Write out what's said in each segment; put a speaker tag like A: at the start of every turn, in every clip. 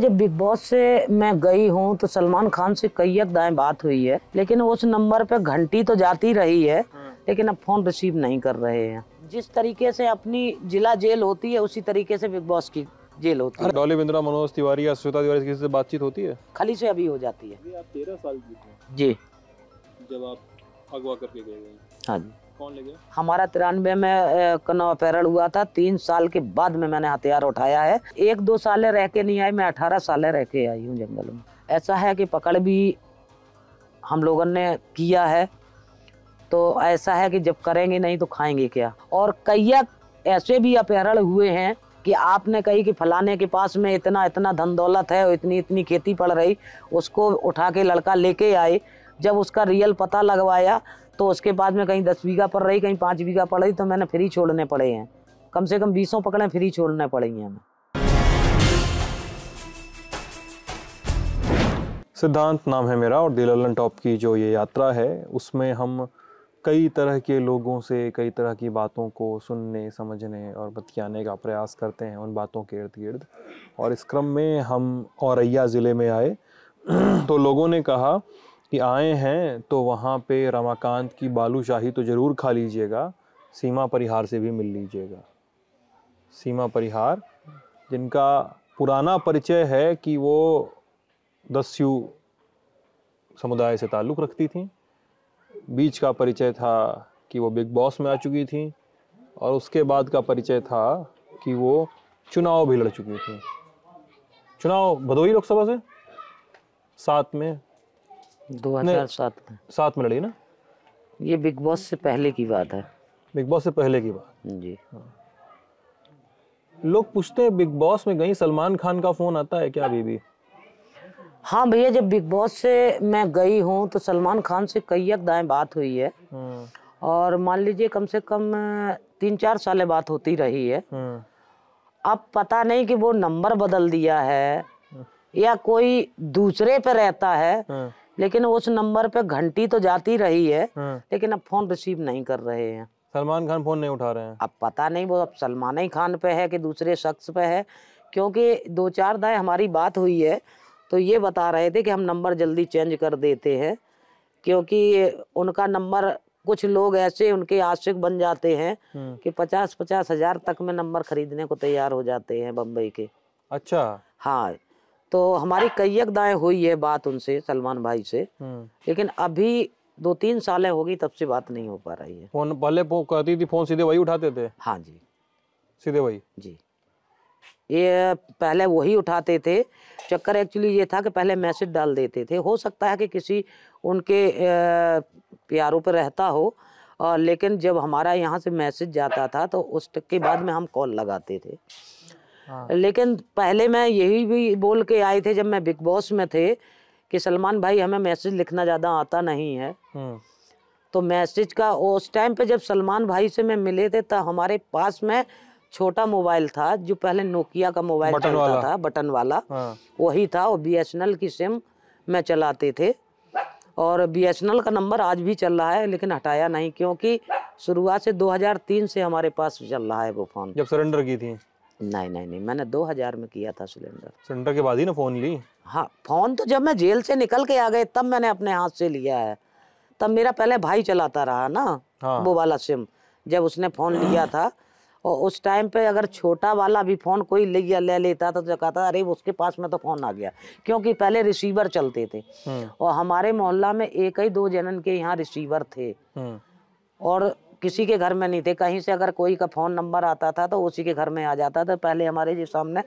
A: जब big boss से मैं गई हूँ तो सलमान खान से कई एक दाएं बात हुई है लेकिन उस नंबर पे घंटी तो जाती रही है लेकिन अब फोन रिसीव नहीं कर रहे हैं जिस तरीके से अपनी जिला जेल होती है उसी तरीके से बिग बॉस की जेल होती है डॉली बिंद्रा मनोज तिवारी या श्वेता तिवारी किसी से बातचीत होती है खाली से अभी हो जाती है आप तेरह साल की जी जब आप अगवा करके गए हाँ जी कौन ले गया हमारा तिरानवे में कनव अपहरण हुआ था तीन साल के बाद में मैंने हथियार उठाया है एक दो साल रह के नहीं आई मैं अठारह साल रह के आई हूँ जंगल में ऐसा है कि पकड़ भी हम लोगों ने किया है तो ऐसा है कि जब करेंगे नहीं तो खाएंगे क्या और कई ऐसे भी अपहरण हुए हैं कि आपने कही कि फलाने के पास में इतना इतना धन दौलत है और इतनी इतनी खेती पड़ रही उसको उठा के लड़का लेके आए जब उसका रियल पता लगवाया तो उसके बाद में कहीं दस बीघा पड़ रही कहीं पाँच बीघा पड़ रही तो मैंने फ्री छोड़ने पड़े हैं कम से कम बीसों पकड़े फ्री छोड़ने पड़े हैं हमें
B: सिद्धांत नाम है मेरा और दिललन टॉप की जो ये यात्रा है उसमें हम कई तरह के लोगों से कई तरह की बातों को सुनने समझने और बतियाने का प्रयास करते हैं उन बातों के इर्द गिर्द और इस क्रम में हम औरैया ज़िले में आए तो लोगों ने कहा कि आए हैं तो वहाँ पे रमाकांत की बालूशाही तो ज़रूर खा लीजिएगा सीमा परिहार से भी मिल लीजिएगा सीमा परिहार जिनका पुराना परिचय है कि वो दस्यु समुदाय से ताल्लुक़ रखती थी बीच का परिचय था कि वो बिग बॉस में आ चुकी थी और उसके बाद का परिचय था कि वो चुनाव भी लड़ चुकी थी चुनाव भदोही लोकसभा से साथ में 2007 में सात में लड़ी ना ये बिग बॉस से पहले की बात है बिग बॉस से पहले की बात जी हाँ। लोग पूछते हैं बिग बॉस में गई सलमान खान का फोन आता है क्या
A: अभी भी हाँ भैया जब बिग बॉस से मैं गई हूँ तो सलमान खान से कई एक दाएं बात हुई है हम्म। और मान लीजिए कम से कम तीन चार साल बात होती रही है हम्म। अब पता नहीं कि वो नंबर बदल दिया है हम्म। या कोई दूसरे पे रहता है लेकिन उस नंबर पे घंटी तो जाती रही है हाँ। लेकिन अब फोन रिसीव नहीं कर रहे हैं सलमान खान फोन नहीं उठा रहे हैं अब पता नहीं वो अब सलमान ही खान पे है कि दूसरे शख्स पे है क्योंकि दो चार दाए हमारी बात हुई है तो ये बता रहे थे कि हम नंबर जल्दी चेंज कर देते हैं क्योंकि उनका नंबर कुछ लोग ऐसे उनके आशिक बन जाते हैं हाँ। कि पचास पचास हजार तक में नंबर खरीदने को तैयार हो जाते हैं बम्बई के अच्छा हाँ तो हमारी कई दाएं हुई है बात उनसे सलमान भाई से हम्म। लेकिन अभी दो तीन साल होगी तब से बात नहीं हो पा रही है
B: फोन पहले फो, थी फोन सीधे वही उठाते थे हाँ जी सीधे वही जी
A: ये पहले वही उठाते थे चक्कर एक्चुअली ये था कि पहले मैसेज डाल देते थे हो सकता है कि किसी उनके प्यारों पर रहता हो लेकिन जब हमारा यहाँ से मैसेज जाता था तो उसके बाद में हम कॉल लगाते थे हाँ। लेकिन पहले मैं यही भी बोल के आए थे जब मैं बिग बॉस में थे कि सलमान भाई हमें मैसेज लिखना ज़्यादा आता नहीं है हम्म। तो मैसेज का उस टाइम पे जब सलमान भाई से मैं मिले थे तो हमारे पास में छोटा मोबाइल था जो पहले नोकिया का मोबाइल चलता था बटन वाला हाँ। वही था और बी की सिम में चलाते थे और बी का नंबर आज भी चल रहा है लेकिन हटाया नहीं क्योंकि शुरुआत से 2003 से हमारे पास चल रहा है वो फोन जब सरेंडर की थी नहीं नहीं नहीं मैंने 2000 में किया था सिलेंडर सिलेंडर के बाद ही ना फोन ली हाँ फोन तो जब मैं जेल से निकल के आ गए तब मैंने अपने हाथ से लिया है तब मेरा पहले भाई चलाता रहा ना हाँ। वो वाला सिम जब उसने फोन लिया था और उस टाइम पे अगर छोटा वाला भी फोन कोई ले गया ले लेता तो था तो कहता अरे उसके पास में तो फोन आ गया क्योंकि पहले रिसीवर चलते थे हम्म। और हमारे मोहल्ला में एक ही दो जनन के यहाँ रिसीवर थे हम्म। और किसी के घर में नहीं थे कहीं से अगर कोई का फ़ोन नंबर आता था तो उसी के घर में आ जाता था पहले हमारे जी सामने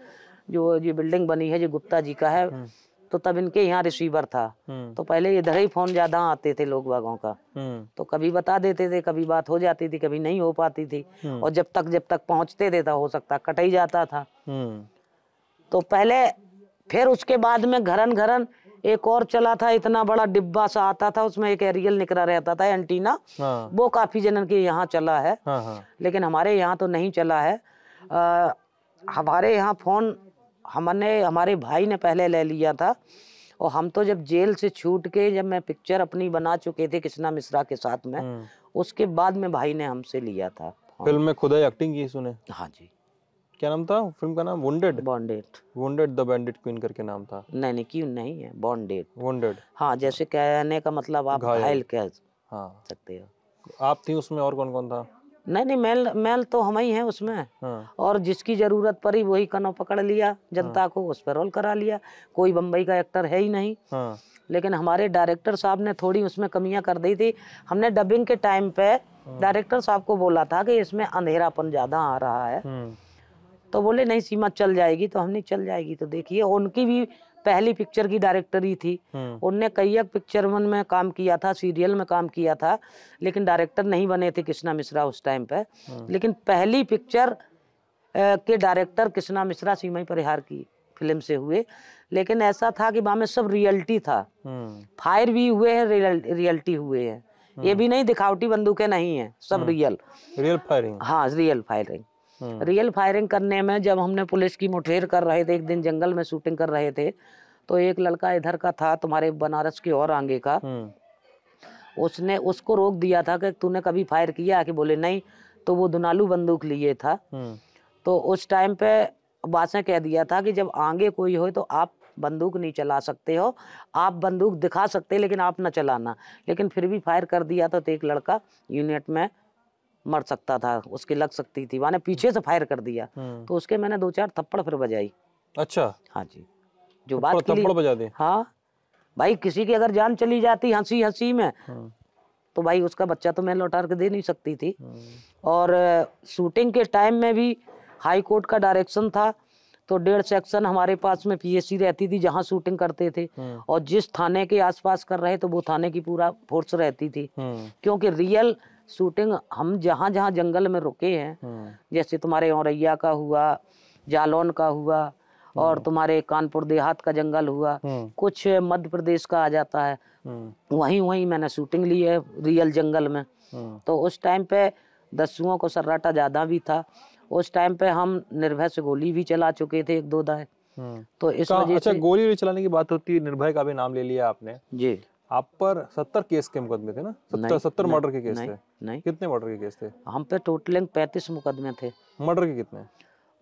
A: जो ये बिल्डिंग बनी है जो गुप्ता जी का है हम्म। तो तब इनके यहाँ रिसीवर था हम्म। तो पहले इधर ही फोन ज्यादा आते थे लोग बागों का हम्म। तो कभी बता देते थे कभी बात हो जाती थी कभी नहीं हो पाती थी और जब तक जब तक पहुंचते थे हो सकता कट ही जाता था तो पहले फिर उसके बाद में घरन घरन एक और चला था इतना बड़ा डिब्बा सा आता था उसमें एक एरियल निकला रहता था एंटीना हाँ। वो काफी जनन के यहाँ चला है हाँ हाँ। लेकिन हमारे यहाँ तो नहीं चला है आ, हमारे यहाँ फोन हमने हमारे भाई ने पहले ले लिया था और हम तो जब जेल से छूट के जब मैं पिक्चर अपनी बना चुके थे कृष्णा मिश्रा के साथ में हम्म। उसके बाद में भाई ने हमसे लिया था फिल्म में खुदा एक्टिंग की सुने हाँ जी क्या नाम था फिल्म का नाम wounded bonded wounded the bandit queen करके नाम था नहीं नहीं क्यों नहीं है बॉन्डेड वुंडेड हाँ जैसे कहने का मतलब आप घायल कह हाँ सकते हो
B: आप थी उसमें और कौन कौन था
A: नहीं नहीं मेल मेल तो हम ही हैं उसमें हाँ। और जिसकी जरूरत पड़ी वही कनो पकड़ लिया जनता हाँ। को उस पर रोल करा लिया कोई बम्बई का एक्टर है ही नहीं हाँ। लेकिन हमारे डायरेक्टर साहब ने थोड़ी उसमें कमियां कर दी थी हमने डबिंग के टाइम पे हाँ। डायरेक्टर साहब को बोला था कि इसमें अंधेरापन ज्यादा आ रहा है हाँ। तो बोले नहीं सीमा चल जाएगी तो हमने चल जाएगी तो देखिए उनकी भी पहली पिक्चर की डायरेक्टरी थी हम्म। उनने कई एक पिक्चर में काम किया था सीरियल में काम किया था लेकिन डायरेक्टर नहीं बने थे कृष्णा मिश्रा उस टाइम पे हम्म। लेकिन पहली पिक्चर के डायरेक्टर कृष्णा मिश्रा सीमा परिहार की फिल्म से हुए लेकिन ऐसा था कि वहां में सब रियलिटी था हम्म। फायर भी हुए हैं रियलिटी हुए हैं ये भी नहीं दिखावटी बंदूकें नहीं है सब रियल रियल फायरिंग हाँ रियल फायरिंग रियल हम्म। फायरिंग करने में जब हमने पुलिस की मुठभेड़ कर रहे थे एक दिन जंगल में शूटिंग कर रहे थे तो एक लड़का इधर का था तुम्हारे बनारस के और आगे का हम्म। उसने उसको रोक दिया था कि तूने कभी फायर किया कि बोले नहीं तो वो दुनालू बंदूक लिए था हम्म। तो उस टाइम पे बासे कह दिया था कि जब आगे कोई हो तो आप बंदूक नहीं चला सकते हो आप बंदूक दिखा सकते लेकिन आप ना चलाना लेकिन फिर भी फायर कर दिया था तो एक लड़का यूनिट में मर सकता था उसकी लग सकती थी वहाँ पीछे से फायर कर दिया हम्म। तो उसके मैंने दो चार थप्पड़ फिर बजाई अच्छा हाँ जी जो बात थप्पड़ बजा दे हाँ भाई किसी की अगर जान चली जाती हंसी हंसी में हम्म। तो भाई उसका बच्चा तो मैं लौटा के दे नहीं सकती थी हम्म। और शूटिंग के टाइम में भी हाई कोर्ट का डायरेक्शन था तो डेढ़ सेक्शन हमारे पास में पीएससी रहती थी जहाँ शूटिंग करते थे और जिस थाने के आसपास कर रहे तो वो थाने की पूरा फोर्स रहती थी क्योंकि रियल शूटिंग हम जहाँ जहाँ जंगल में रुके हैं हम्म। जैसे तुम्हारे औरैया का हुआ जालौन का हुआ और हम्म। तुम्हारे कानपुर देहात का जंगल हुआ हम्म। कुछ मध्य प्रदेश का आ जाता है वहीं वहीं मैंने शूटिंग ली है रियल जंगल में तो उस टाइम पे दस्युओं को सर्राटा ज्यादा भी था उस टाइम पे हम निर्भय से गोली भी चला चुके थे एक दो दाए तो इस वजह अच्छा
B: गोली भी चलाने की बात होती है निर्भय का भी नाम ले लिया आपने जी आप पर सत्तर केस के मुकदमे थे
A: ना सत्तर सत्तर मर्डर के केस थे नहीं कितने मर्डर के केस थे हम पे टोटल पैंतीस मुकदमे थे मर्डर के कितने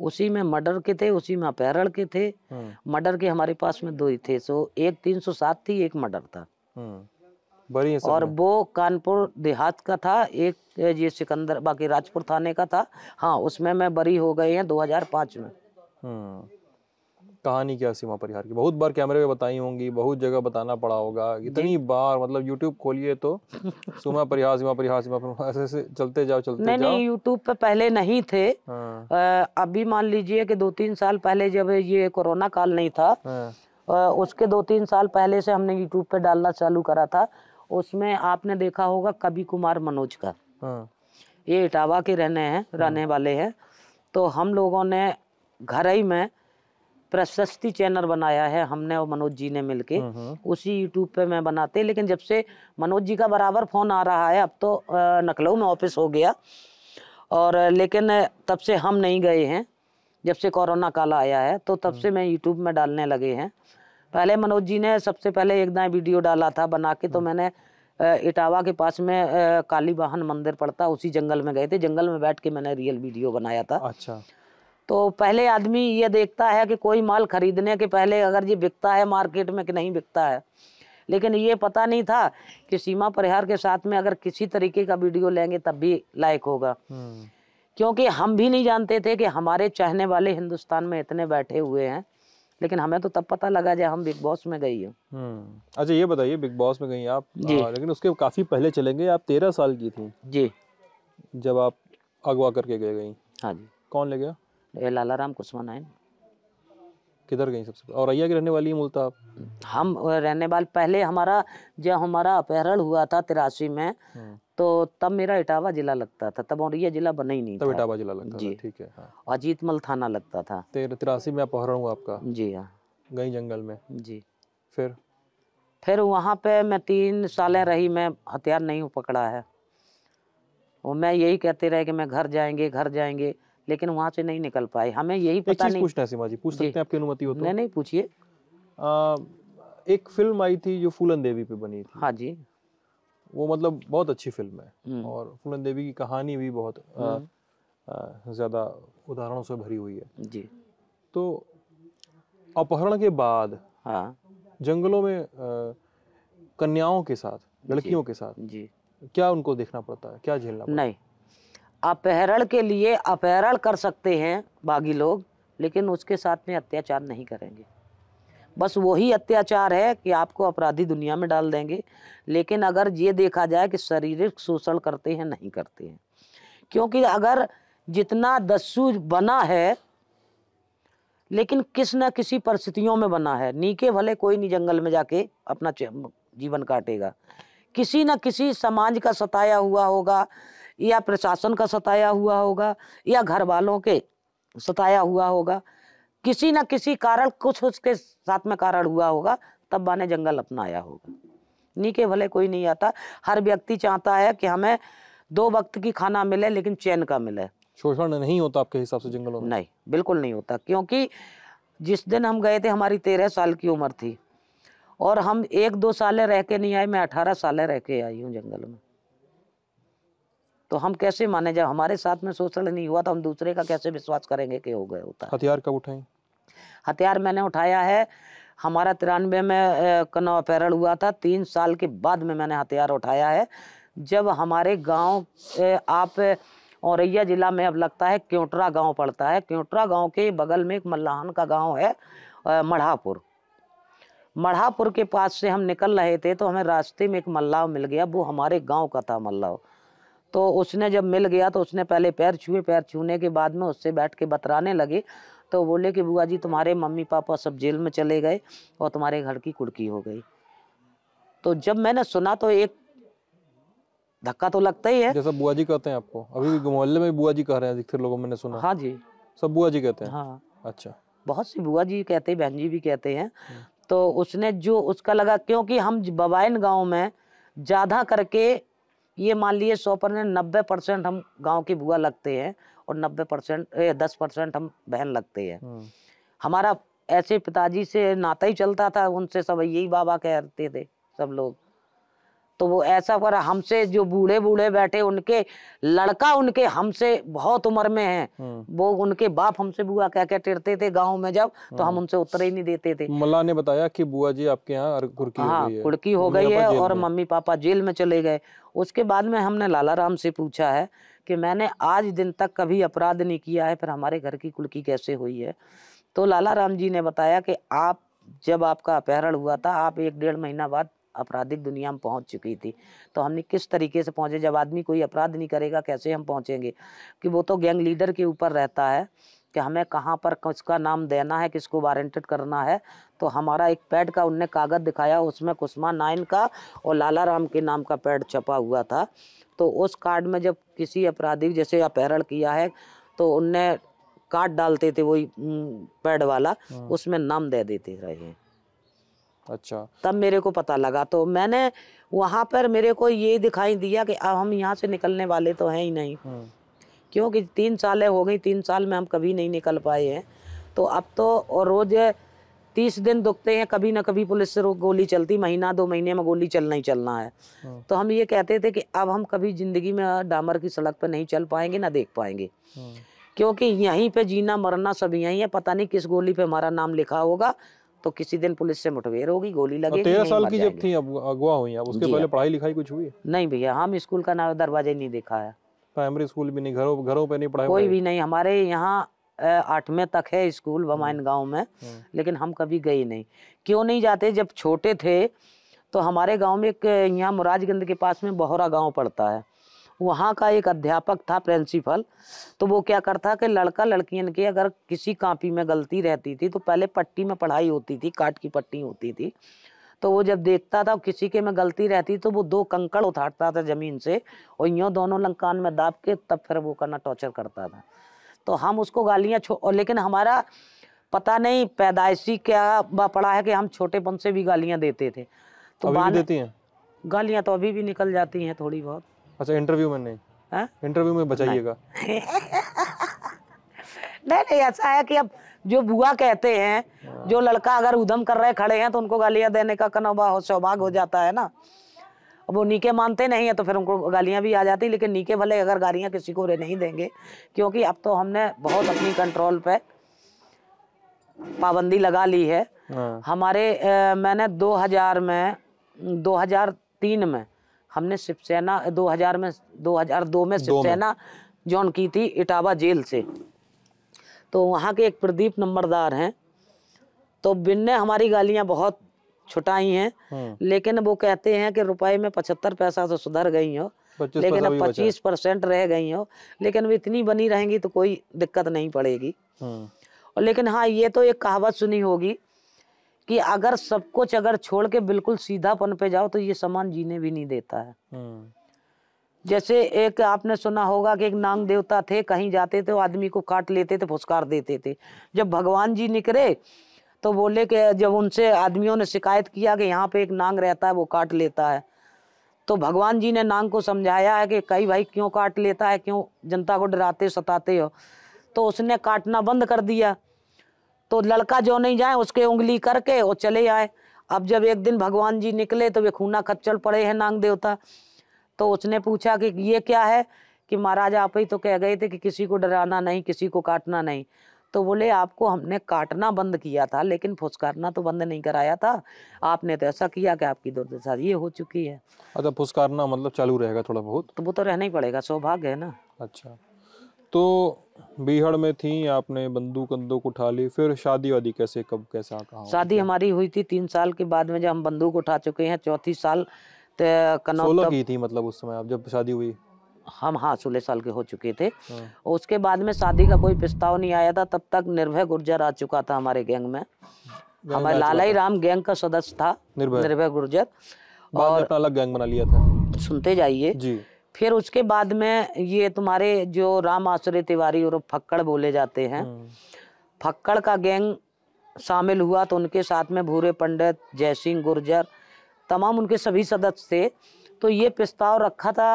A: उसी में मर्डर के थे उसी में अपहरण के थे हम्म। मर्डर के हमारे पास में दो ही थे सो एक तीन सौ सात थी एक मर्डर था हम्म। बड़ी और वो कानपुर देहात का था एक ये सिकंदर बाकी राजपुर थाने का था हाँ उसमें मैं बरी हो गए हैं 2005 में
B: हम्म। कहानी क्या सीमा परिहार की बहुत बार कैमरे पे बताई होंगी बहुत जगह बताना पड़ा होगा इतनी बार मतलब यूट्यूब खोलिए तो सीमा परिहार सीमा परिहार सीमा परिहार ऐसे ऐसे चलते जाओ चलते नहीं जाओ। नहीं
A: यूट्यूब पे पहले नहीं थे हाँ। आ, अभी मान लीजिए कि दो तीन साल पहले जब ये कोरोना काल नहीं था हाँ। आ, उसके दो तीन साल पहले से हमने यूट्यूब पे डालना चालू करा था उसमें आपने देखा होगा कवि कुमार मनोज का हाँ। ये इटावा के रहने हैं रहने हाँ। वाले हैं तो हम लोगों ने घर ही में प्रशस्ति चैनल बनाया है हमने और मनोज जी ने मिलके हम्म, हम्म। उसी यूट्यूब पे मैं बनाते लेकिन जब से मनोज जी का बराबर फोन आ रहा है अब तो नकलऊ में ऑफिस हो गया और लेकिन तब से हम नहीं गए हैं जब से कोरोना काल आया है तो तब हम्म। से मैं यूट्यूब में डालने लगे हैं पहले मनोज जी ने सबसे पहले एक ना वीडियो डाला था बना के तो मैंने इटावा के पास में काली वाहन मंदिर पड़ता उसी जंगल में गए थे जंगल में बैठ के मैंने रियल वीडियो बनाया था अच्छा तो पहले आदमी ये देखता है कि कोई माल खरीदने के पहले अगर ये बिकता है मार्केट में कि नहीं बिकता है लेकिन ये पता नहीं था कि सीमा परिहार के साथ में अगर किसी तरीके का वीडियो लेंगे तब भी लाइक होगा हम्म। क्योंकि हम भी नहीं जानते थे कि हमारे चाहने वाले हिंदुस्तान में इतने बैठे हुए हैं लेकिन हमें तो तब पता लगा जब हम बिग बॉस में गई हूँ
B: हम्म। अच्छा ये बताइए बिग बॉस में गई आप आ, लेकिन उसके काफ़ी पहले चलेंगे आप तेरह साल की थी जी जब आप अगवा करके गए गई हाँ जी
A: कौन ले गया ये लाला राम कुशवाहा है किधर गई सबसे और औरैया की रहने वाली मूलता आप हम रहने वाले पहले हमारा जब हमारा अपहरण हुआ था तिरासी में हम्म। तो तब मेरा इटावा जिला लगता था तब और ये जिला बना ही नहीं तब इटावा जिला लगता जी ठीक है हाँ। मल थाना लगता था तिरासी में अपहरण हुआ आपका जी हाँ गई जंगल में जी फिर फिर वहाँ पे मैं तीन साल रही मैं हथियार नहीं पकड़ा है और मैं यही कहते रहे कि मैं घर जाएंगे घर जाएंगे लेकिन वहाँ से नहीं निकल पाए हमें यही पता नहीं पूछना सीमा जी पूछ सकते हैं आपकी अनुमति हो तो नहीं नहीं पूछिए
B: एक फिल्म आई थी जो फूलन देवी पे बनी थी हाँ जी वो मतलब बहुत अच्छी फिल्म है हम्म। और फूलन देवी की कहानी भी बहुत हम्म। ज़्यादा उदाहरणों से भरी हुई है जी तो अपहरण के बाद हाँ जंगलों में आ, कन्याओं के साथ लड़कियों के साथ जी
A: क्या उनको देखना पड़ता है क्या झेलना नहीं अपहरण के लिए अपहरण कर सकते हैं बागी लोग लेकिन उसके साथ में अत्याचार नहीं करेंगे बस वही अत्याचार है कि आपको अपराधी दुनिया में डाल देंगे लेकिन अगर ये देखा जाए कि शारीरिक शोषण करते हैं नहीं करते हैं क्योंकि अगर जितना दस्यु बना है लेकिन किस न किसी परिस्थितियों में बना है नीके भले कोई नहीं जंगल में जाके अपना जीवन काटेगा किसी न किसी समाज का सताया हुआ होगा या प्रशासन का सताया हुआ होगा या घर वालों के सताया हुआ होगा किसी ना किसी कारण कुछ उसके साथ में कारण हुआ होगा तब माने जंगल अपनाया होगा नहीं के भले कोई नहीं आता हर व्यक्ति चाहता है कि हमें दो वक्त की खाना मिले लेकिन चैन का मिले शोषण नहीं होता आपके हिसाब से जंगलों में नहीं बिल्कुल नहीं होता क्योंकि जिस दिन हम गए थे हमारी तेरह साल की उम्र थी और हम एक दो साल रह के नहीं आए मैं अठारह साल रह के आई हूँ जंगल में तो हम कैसे माने जब हमारे साथ में शोषण नहीं हुआ तो हम दूसरे का कैसे विश्वास करेंगे कि हो गए होता
B: हथियार कब उठाए
A: हथियार मैंने उठाया है हमारा तिरानवे में कनौ अपहरण हुआ था तीन साल के बाद में मैंने हथियार उठाया है जब हमारे गांव आप औरैया जिला में अब लगता है क्योंटरा गांव पड़ता है क्योंटरा गांव के बगल में एक मल्लाहन का गांव है मढ़ापुर मढ़ापुर के पास से हम निकल रहे थे तो हमें रास्ते में एक मल्लाह मिल गया वो हमारे गांव का था मल्लाह तो उसने जब मिल गया तो उसने पहले पैर छुए पैर छूने के बाद में उससे बैठ के बतराने लगे तो बोले कि बुआ जी तुम्हारे मम्मी पापा सब जेल में चले गए और तुम्हारे घर की कुड़की हो गई तो जब मैंने सुना तो एक धक्का तो लगता ही है जैसा बुआ जी कहते हैं आपको अभी भी मोहल्ले में बुआ जी कह रहे हैं अधिकतर लोगों मैंने सुना हाँ जी सब बुआ जी कहते हैं हाँ अच्छा बहुत सी बुआ जी कहते हैं बहन जी भी कहते हैं हम्म। तो उसने जो उसका लगा क्योंकि हम बबाइन गांव में ज्यादा करके ये मान लिए सौ परसेंट नब्बे परसेंट हम गांव की बुआ लगते हैं और नब्बे परसेंट दस परसेंट हम बहन लगते हैं हम्म। हमारा ऐसे पिताजी से नाता ही चलता था उनसे सब यही बाबा कहते थे सब लोग तो वो ऐसा कर हमसे जो बूढ़े बूढ़े बैठे उनके लड़का उनके हमसे बहुत उम्र में है हम्म। वो उनके बाप हमसे बुआ क्या क्या टेरते थे गाँव में जब तो हम हम्म। उनसे उत्तर ही नहीं देते थे
B: मल्ला ने बताया की बुआ जी आपके यहाँ कुड़की हाँ कुड़की हो गई है और मम्मी
A: पापा जेल में चले गए उसके बाद में हमने लाला राम से पूछा है कि मैंने आज दिन तक कभी अपराध नहीं किया है फिर हमारे घर की कुलकी कैसे हुई है तो लाला राम जी ने बताया कि आप जब आपका अपहरण हुआ था आप एक डेढ़ महीना बाद आपराधिक दुनिया में पहुंच चुकी थी तो हमने किस तरीके से पहुंचे जब आदमी कोई अपराध नहीं करेगा कैसे हम पहुंचेंगे कि वो तो गैंग लीडर के ऊपर रहता है कि हमें कहाँ पर किसका नाम देना है किसको वारंटेड करना है तो हमारा एक पैड का उनने कागज़ दिखाया उसमें कुसमा नाइन का और लाला राम के नाम का पैड छपा हुआ था तो उस कार्ड में जब किसी अपराधी जैसे अपहरण किया है तो उनने कार्ड डालते थे वही पैड वाला हाँ। उसमें नाम दे देते रहे अच्छा तब मेरे को पता लगा तो मैंने वहां पर मेरे को ये दिखाई दिया कि अब हम यहाँ से निकलने वाले तो हैं ही नहीं हम्म। क्योंकि तीन साल हो गई तीन साल में हम कभी नहीं निकल पाए हैं तो अब तो और रोज तीस दिन दुखते हैं कभी ना कभी पुलिस से गोली चलती महीना दो महीने में गोली चलना ही चलना है हम्म। तो हम ये कहते थे कि अब हम कभी जिंदगी में डामर की सड़क पर नहीं चल पाएंगे ना देख पाएंगे हम्म। क्योंकि यहीं पे जीना मरना सब यहीं है पता नहीं किस गोली पे हमारा नाम लिखा होगा तो किसी दिन पुलिस से मुठभेर होगी गोली लगे तेरह साल की जब
B: थी अगवा हुई उसके पहले पढ़ाई लिखाई कुछ हुई नहीं भैया
A: हम स्कूल का ना दरवाजे नहीं देखा है प्राइमरी स्कूल भी नहीं घरों घरों पे नहीं पढ़ाई कोई भी नहीं हमारे यहाँ आठवें तक है स्कूल बमाइन हम्म। गांव में हम्म। लेकिन हम कभी गए नहीं क्यों नहीं जाते जब छोटे थे तो हमारे गांव में एक यहाँ मुराजगंज के पास में बहोरा गांव पड़ता है वहाँ का एक अध्यापक था प्रिंसिपल तो वो क्या करता कि लड़का लड़कियन की अगर किसी कापी में गलती रहती थी तो पहले पट्टी में पढ़ाई होती थी काट की पट्टी होती थी तो वो जब देखता था किसी के में गलती रहती तो वो दो कंकड़ उठाता था ज़मीन से और यूँ दोनों लंकान में दाब के तब फिर वो करना टॉर्चर करता था तो हम उसको गालियाँ छो और लेकिन हमारा पता नहीं पैदाइशी क्या पड़ा है कि हम छोटेपन से भी गालियाँ देते थे तो अभी भी देती हैं गालियाँ तो अभी भी निकल जाती हैं थोड़ी बहुत अच्छा इंटरव्यू में नहीं इंटरव्यू हाँ? में बचाइएगा नहीं नहीं ऐसा है कि अब जो बुआ कहते हैं हाँ। जो लड़का अगर उधम कर रहे खड़े हैं तो उनको गालियां देने का कनौबा हो सौभाग हो जाता है ना अब वो नीके मानते नहीं है तो फिर उनको गालियां भी आ जाती लेकिन नीके भले अगर गालियां किसी को नहीं देंगे क्योंकि अब तो हमने बहुत अपनी कंट्रोल पे पाबंदी लगा ली है हाँ। हमारे ए, मैंने 2000 में 2003 में हमने शिवसेना 2000 में 2002 में शिवसेना ज्वाइन की थी इटावा जेल से तो वहाँ के एक प्रदीप नंबरदार हैं तो बिन ने हमारी गालियाँ बहुत छुटाई हैं हम्म। लेकिन वो कहते हैं कि रुपए में पचहत्तर पैसा तो सुधर गई हो लेकिन अब पच्चीस परसेंट रह गई हो लेकिन वो इतनी बनी रहेंगी तो कोई दिक्कत नहीं पड़ेगी हम्म। और लेकिन हाँ ये तो एक कहावत सुनी होगी कि अगर सब कुछ अगर छोड़ के बिल्कुल सीधापन पे जाओ तो ये सामान जीने भी नहीं देता है हम्म। जैसे एक आपने सुना होगा कि एक नांग देवता थे कहीं जाते थे आदमी को काट लेते थे फुसकार देते थे जब भगवान जी निकले तो बोले कि जब उनसे आदमियों ने शिकायत किया कि यहाँ पे एक नांग रहता है वो काट लेता है तो भगवान जी ने नांग को समझाया है कि कई भाई क्यों काट लेता है क्यों जनता को डराते सताते हो तो उसने काटना बंद कर दिया तो लड़का जो नहीं जाए उसके उंगली करके वो चले आए अब जब एक दिन भगवान जी निकले तो वे खूना खच्चल पड़े हैं नांग देवता तो उसने पूछा कि ये क्या है कि महाराज आप ही तो कह गए थे कि किसी को डराना नहीं किसी को काटना नहीं तो बोले आपको हमने काटना बंद किया था लेकिन फुसकारना तो बंद नहीं कराया था आपने तो ऐसा किया कि आपकी दुर्दशा ये हो चुकी है
B: अच्छा फुसकारना मतलब चालू रहेगा थोड़ा
A: बहुत तो वो तो रहना ही पड़ेगा सौभाग्य है ना
B: अच्छा तो बीहड़ में थी आपने बंदूक बंदूक उठा ली फिर शादी वादी कैसे कब कैसा कहा शादी
A: हमारी हुई थी तीन साल के बाद में जब हम बंदूक उठा चुके हैं चौथी साल सोलह की थी मतलब उस समय आप जब शादी हुई हम हाँ सोलह साल के हो चुके थे हाँ। उसके बाद में शादी का कोई प्रस्ताव नहीं आया था तब तक निर्भय गुर्जर आ चुका था हमारे गैंग में
B: हमारे लालाई राम
A: गैंग का सदस्य था निर्भय गुर्जर और अलग गैंग बना लिया था सुनते जाइए जी फिर उसके बाद में ये तुम्हारे जो राम आश्रय तिवारी और फक्कड़ बोले जाते हैं हम्म। फक्कड़ का गैंग शामिल हुआ तो उनके साथ में भूरे पंडित जयसिंह गुर्जर तमाम उनके सभी सदस्य थे तो ये प्रस्ताव रखा था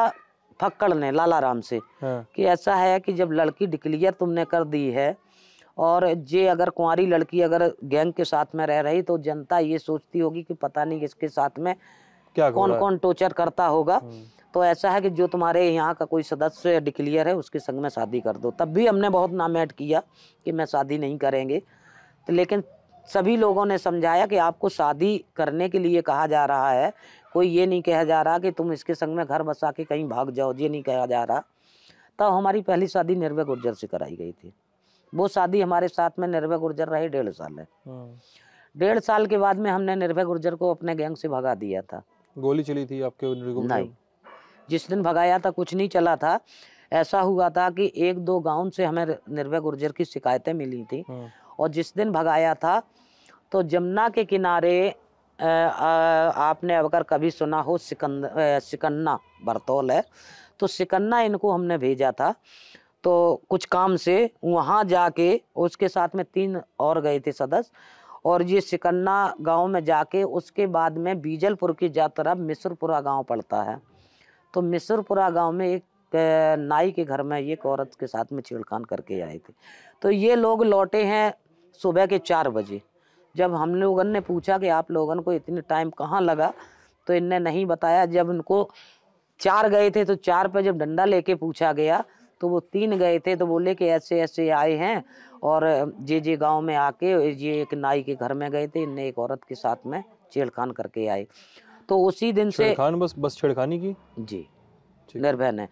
A: फक्कड़ ने लाला राम से हाँ। कि ऐसा है कि जब लड़की डिक्लियर तुमने कर दी है और जे अगर कुंवारी लड़की अगर गैंग के साथ में रह रही तो जनता ये सोचती होगी कि पता नहीं इसके साथ में क्या कौन कौन टोचर करता होगा हम्म। तो ऐसा है कि जो तुम्हारे यहाँ का कोई सदस्य या डिक्लियर है उसके संग में शादी कर दो तब भी हमने बहुत नाम ऐड किया कि मैं शादी नहीं करेंगे तो लेकिन सभी लोगों ने समझाया कि आपको शादी करने के लिए कहा जा रहा है कोई ये नहीं कहा जा रहा कि तुम इसके संग में घर बसा के कहीं भाग जाओ ये नहीं कहा जा रहा तो हमारी पहली शादी निर्भय गुर्जर से कराई गई थी वो शादी हमारे साथ में निर्भय गुर्जर रहे डेढ़ साल है हम्म। डेढ़ साल के बाद में हमने निर्भय गुर्जर को अपने गैंग से भगा दिया था गोली चली थी आपके नहीं जिस दिन भगाया था कुछ नहीं चला था ऐसा हुआ था कि एक दो गांव से हमें निर्भय गुर्जर की शिकायतें मिली थी हाँ। और जिस दिन भगाया था तो जमुना के किनारे आ, आ, आपने अगर कभी सुना हो सिकंद सिकन्ना बरतौल है तो सिकन्ना इनको हमने भेजा था तो कुछ काम से वहाँ जाके उसके साथ में तीन और गए थे सदस्य और ये सिकन्ना गांव में जाके उसके बाद में बीजलपुर की यात्रा मिश्रपुरा गांव पड़ता है तो मिसरपुरा गांव में एक नाई के घर में एक औरत के साथ में छेड़खान करके आए थे तो ये लोग लौटे हैं सुबह के चार बजे जब हम लोगों ने पूछा कि आप लोगों को इतने टाइम कहाँ लगा तो इनने नहीं बताया जब उनको चार गए थे तो चार पर जब डंडा लेके पूछा गया तो वो तीन गए थे तो बोले कि ऐसे ऐसे आए हैं और जे जे गांव में आके ये एक नाई के घर में गए थे इनने एक औरत के साथ में छेड़खान करके आए तो उसी दिन से खान बस बस छेड़खानी की जी निर्भय ने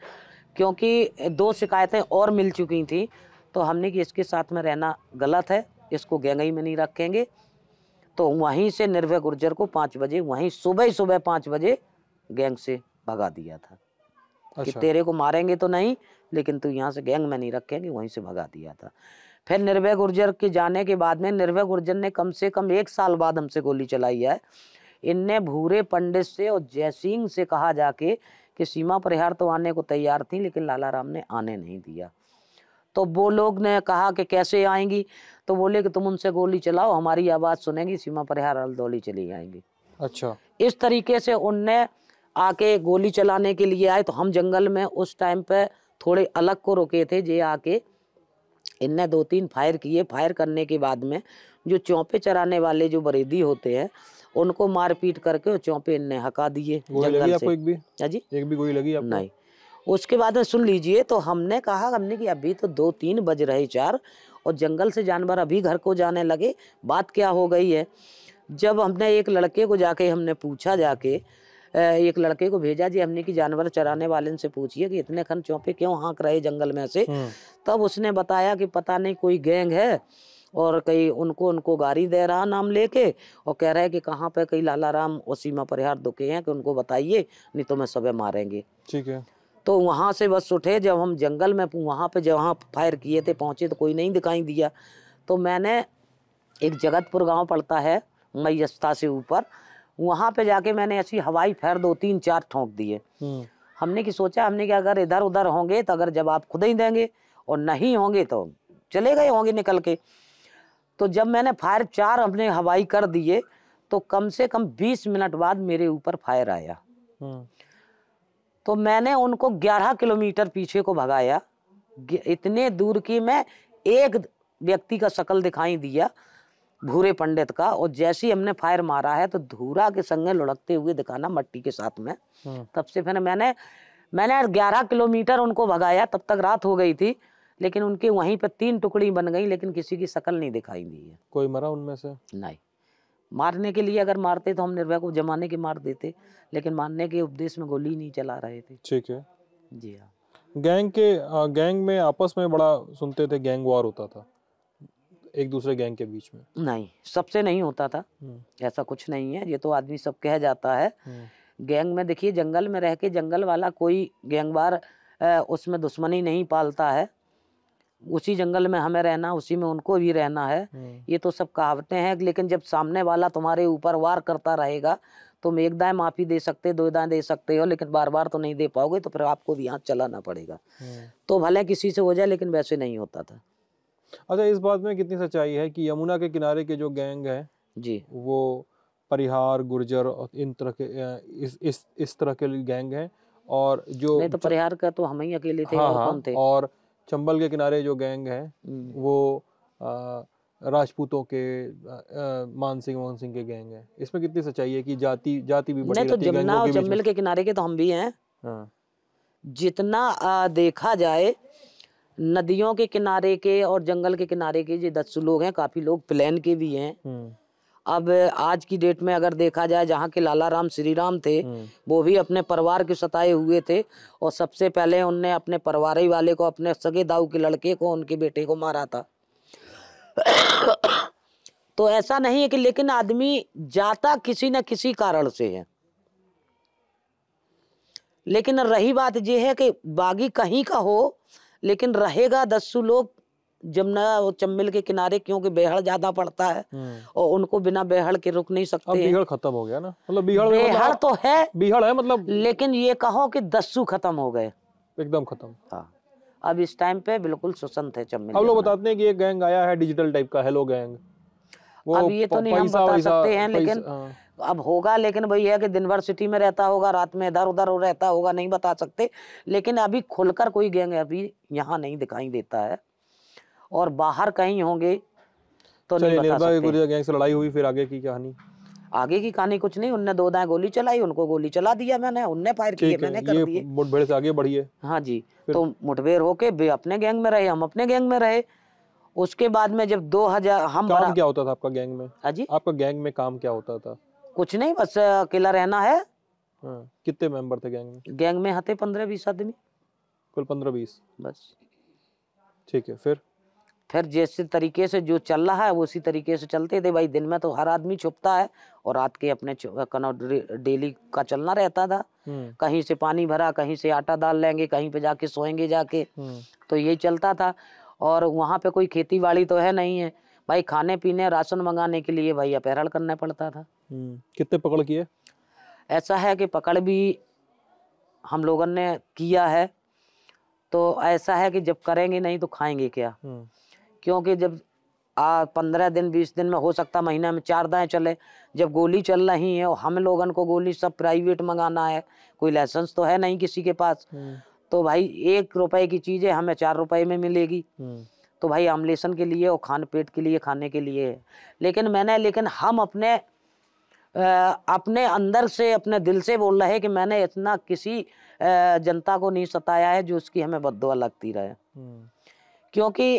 A: क्योंकि दो शिकायतें और मिल चुकी थी तो हमने कि इसके साथ में रहना गलत है इसको गैंगई में नहीं रखेंगे तो वहीं से निर्भय गुर्जर को पाँच बजे वहीं सुबह ही सुबह पाँच बजे गैंग से भगा दिया था अच्छा। कि तेरे को मारेंगे तो नहीं लेकिन तू यहाँ से गैंग में नहीं रखेंगे वहीं से भगा दिया था फिर निर्भय गुर्जर के जाने के बाद में निर्भय गुर्जर ने कम से कम एक साल बाद हमसे गोली चलाई है इनने भूरे पंडित से और जयसिंह से कहा जाके कि सीमा परिहार तो आने को तैयार थी लेकिन लाला राम ने आने नहीं दिया तो वो लोग ने कहा कि कैसे आएंगी तो बोले कि तुम उनसे गोली चलाओ हमारी आवाज़ सुनेगी सीमा परिहार अलदौली चली जाएंगी अच्छा इस तरीके से उनने आके गोली चलाने के लिए आए तो हम जंगल में उस टाइम पे थोड़े अलग को रुके थे जे आके इनने दो तीन फायर किए फायर करने के बाद में जो चौंपे चराने वाले जो बरेदी होते हैं उनको मारपीट करके चौपे ने हका दिए हाँ नहीं उसके बाद में सुन लीजिए तो हमने कहा हमने कि अभी तो दो तीन बज रहे चार और जंगल से जानवर अभी घर को जाने लगे बात क्या हो गई है जब हमने एक लड़के को जाके हमने पूछा जाके एक लड़के को भेजा जी हमने कि जानवर चराने वाले से पूछिए कि इतने खन चौपे क्यों हाँक रहे जंगल में से हम्म। तब उसने बताया कि पता नहीं कोई गैंग है और कई उनको उनको गाड़ी दे रहा नाम लेके और कह रहा है कि कहाँ पे कई लाला राम सीमा परिहार दुखे हैं कि उनको बताइए नहीं तो मैं सबे मारेंगे ठीक है तो वहाँ से बस उठे जब हम जंगल में वहाँ पे जहाँ फायर किए थे पहुँचे तो कोई नहीं दिखाई दिया तो मैंने एक जगतपुर गाँव पड़ता है मैयस्ता से ऊपर वहाँ पे जाके मैंने ऐसी हवाई फैर दो तीन चार ठोंक दिए हम्म। हमने की सोचा हमने कि अगर इधर उधर होंगे तो अगर जवाब खुद ही देंगे और नहीं होंगे तो चले गए होंगे निकल के तो जब मैंने फायर चार अपने हवाई कर दिए तो कम से कम बीस मिनट बाद मेरे ऊपर फायर आया हम्म। तो मैंने उनको ग्यारह किलोमीटर पीछे को भगाया इतने दूर की मैं एक व्यक्ति का शकल दिखाई दिया भूरे पंडित का और जैसे ही हमने फायर मारा है तो धूरा के संगे लुढ़कते हुए दिखाना मट्टी के साथ में हम्म। तब से फिर मैंने मैंने 11 किलोमीटर उनको भगाया तब तक रात हो गई थी लेकिन उनके वहीं पर तीन टुकड़ी बन गई लेकिन किसी की शकल नहीं दिखाई दी है कोई मरा उनमें से नहीं मारने के लिए अगर मारते तो हम निर्भया को जमाने के मार देते लेकिन मारने के उपदेश में गोली नहीं चला रहे थे ठीक है जी हाँ
B: गैंग के गैंग में आपस में बड़ा सुनते थे गैंग वार होता था एक दूसरे गैंग के बीच
A: में नहीं सबसे नहीं होता था हम्म। ऐसा कुछ नहीं है ये तो आदमी सब कह जाता है हम्म। गैंग में देखिए जंगल में रह के जंगल वाला कोई गैंगवार उसमें दुश्मनी नहीं पालता है उसी जंगल में हमें रहना उसी में उनको भी रहना है हम्म। ये तो सब कहावतें हैं लेकिन जब सामने वाला तुम्हारे ऊपर वार करता रहेगा तुम एक दाएं माफी दे सकते दो दाएं दे सकते हो लेकिन बार बार तो नहीं दे पाओगे तो फिर आपको भी यहाँ चलाना पड़ेगा हम्म। तो भले किसी से हो जाए लेकिन वैसे नहीं होता था
B: अच्छा इस बात में कितनी सच्चाई है कि यमुना के किनारे के जो गैंग है जी वो परिहार गुर्जर और इन तरह के इस इस इस तरह के गैंग हैं और जो नहीं तो परिहार
A: का तो हम ही अकेले थे हाँ, और हाँ, कौन थे
B: और चंबल के किनारे जो गैंग है हम्म। वो राजपूतों के मान सिंह मोहन सिंह के गैंग है इसमें कितनी सच्चाई है कि जाति जाति भी बड़ी तो जमुना और चंबल के
A: किनारे के तो हम भी हैं हाँ। जितना आ, देखा जाए नदियों के किनारे के और जंगल के किनारे के जो दस लोग हैं काफी लोग प्लेन के भी हैं हम्म। अब आज की डेट में अगर देखा जाए जहाँ के लाला राम श्री राम थे हम्म। वो भी अपने परिवार के सताए हुए थे और सबसे पहले उनने अपने परिवार ही वाले को अपने सगे दाऊ के लड़के को उनके बेटे को मारा था तो ऐसा नहीं है कि लेकिन आदमी जाता किसी न किसी कारण से है लेकिन रही बात यह है कि बागी कहीं का हो लेकिन रहेगा दस्यु लोग जमुना और चम्बिल के किनारे क्योंकि बेहड़ ज्यादा पड़ता है हम्म। और उनको बिना बेहड़ के रुक नहीं सकते बीहड़ खत्म हो गया ना मतलब बीहड़ बेहड़ मतलब तो है बीहड़ है मतलब लेकिन ये कहो कि दस्सू खत्म हो गए एकदम खत्म हाँ। अब इस टाइम पे बिल्कुल सुसंत है चम्बिल अब लोग बताते
B: हैं कि एक गैंग आया है डिजिटल टाइप का हेलो गैंग अब ये तो नहीं हम बता सकते हैं लेकिन हाँ।
A: अब होगा लेकिन वही है कि दिन भर सिटी में रहता होगा रात में इधर उधर रहता होगा नहीं बता सकते लेकिन अभी खुलकर कोई गैंग अभी यहाँ नहीं दिखाई देता है और बाहर कहीं होंगे तो अच्छा, नहीं बता सकते
B: गैंग से लड़ाई हुई फिर आगे की कहानी
A: आगे की कहानी कुछ नहीं उनने दो दाएं गोली चलाई उनको गोली चला दिया मैंने उनने फायर किए मैंने कर दिए मुठभेड़ से आगे बढ़िए हाँ जी तो मुठभेड़ होके भी अपने गैंग में रहे हम अपने गैंग में रहे उसके बाद में जब 2000 हम काम क्या होता था आपका गैंग में हाँ जी आपका गैंग में काम क्या होता था कुछ नहीं बस अकेला रहना है हाँ, कितने मेंबर थे गैंग में गैंग में हते पंद्रह बीस आदमी कुल पंद्रह बीस बस ठीक है फिर फिर जैसे तरीके से जो चल रहा है उसी तरीके से चलते थे भाई दिन में तो हर आदमी छुपता है और रात के अपने डेली का चलना रहता था हम्म। कहीं से पानी भरा कहीं से आटा डाल लेंगे कहीं पे जाके सोएंगे जाके हम्म। तो यही चलता था और वहाँ पे कोई खेती बाड़ी तो है नहीं है भाई खाने पीने राशन मंगाने के लिए भाई अपहरण करना पड़ता था हम्म। कितने पकड़ किए ऐसा है कि पकड़ भी हम लोगों ने किया है तो ऐसा है कि जब करेंगे नहीं तो खाएंगे क्या क्योंकि जब आ पंद्रह दिन बीस दिन में हो सकता महीना में चार दाएँ चले जब गोली चल रही है और हम लोगों को गोली सब प्राइवेट मंगाना है कोई लाइसेंस तो है नहीं किसी के पास हम्म। तो भाई एक रुपए की चीज़ है हमें चार रुपए में मिलेगी हम्म। तो भाई आमलेसन के लिए और खान पेट के लिए खाने के लिए है लेकिन मैंने लेकिन हम अपने आ, अपने अंदर से अपने दिल से बोल रहे हैं कि मैंने इतना किसी आ, जनता को नहीं सताया है जो उसकी हमें बदवा लगती रहे हम्म। क्योंकि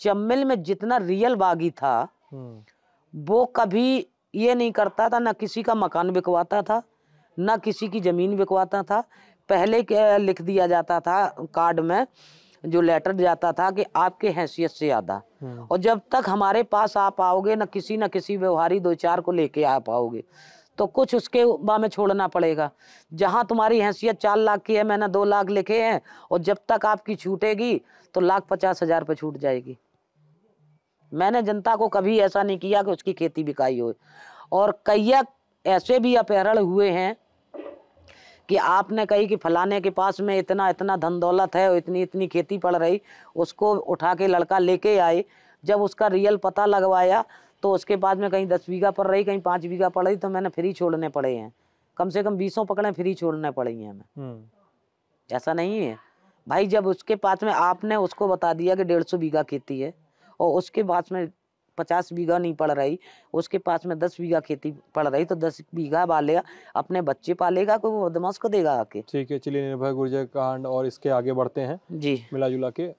A: चम्मिल में जितना रियल बागी था हम्म। वो कभी ये नहीं करता था ना किसी का मकान बिकवाता था ना किसी की जमीन बिकवाता था पहले लिख दिया जाता था कार्ड में जो लेटर जाता था कि आपके हैसियत से ज्यादा हम्म। और जब तक हमारे पास आप आओगे ना किसी ना किसी व्यवहारी दो चार को लेके आ पाओगे तो कुछ उसके बा में छोड़ना पड़ेगा जहां तुम्हारी हैसियत चार लाख की है मैंने दो लाख लिखे हैं और जब तक आपकी छूटेगी तो लाख पचास हजार पर छूट जाएगी मैंने जनता को कभी ऐसा नहीं किया कि उसकी खेती बिकाई हो और कई ऐसे भी अपहरण हुए हैं कि आपने कही कि फलाने के पास में इतना इतना धन दौलत है और इतनी इतनी खेती पड़ रही उसको उठा के लड़का लेके आए जब उसका रियल पता लगवाया तो उसके बाद में कहीं दस बीघा पड़ रही कहीं पाँच बीघा पड़ रही तो मैंने फ्री छोड़ने पड़े हैं कम से कम बीसों पकड़े फ्री छोड़ने पड़े हैं हमें
B: हम्म।
A: ऐसा नहीं है भाई जब उसके पास में आपने उसको बता दिया कि डेढ़ सौ बीघा खेती है और उसके पास में पचास बीघा नहीं पड़ रही उसके पास में दस बीघा खेती पड़ रही तो दस बीघा वाले अपने बच्चे पालेगा कोई बदमाश को देगा आके ठीक है चलिए निर्भय
B: गुर्जर कांड और इसके आगे बढ़ते हैं जी मिला के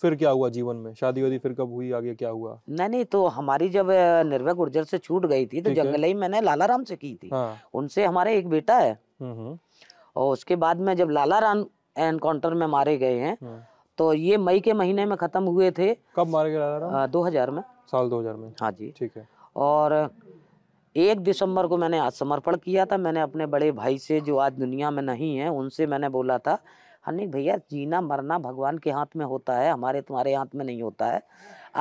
B: फिर क्या हुआ जीवन में शादी
A: वादी फिर कब हुई आगे क्या हुआ नहीं नहीं तो हमारी जब निर्भय गुर्जर से छूट गई थी तो जंगल ही मैंने लाला राम से की थी हाँ। उनसे हमारे एक बेटा है हम्म, हम्म। और उसके बाद में जब लाला राम एनकाउंटर में मारे गए हैं हाँ। तो ये मई के महीने में खत्म हुए थे कब मारे गए लाला राम दो हजार में साल दो हजार में हाँ जी ठीक है और एक दिसंबर को मैंने आज समर्पण किया था मैंने अपने बड़े भाई से जो आज दुनिया में नहीं है उनसे मैंने बोला था हमने हाँ भैया जीना मरना भगवान के हाथ में होता है हमारे तुम्हारे हाथ में नहीं होता है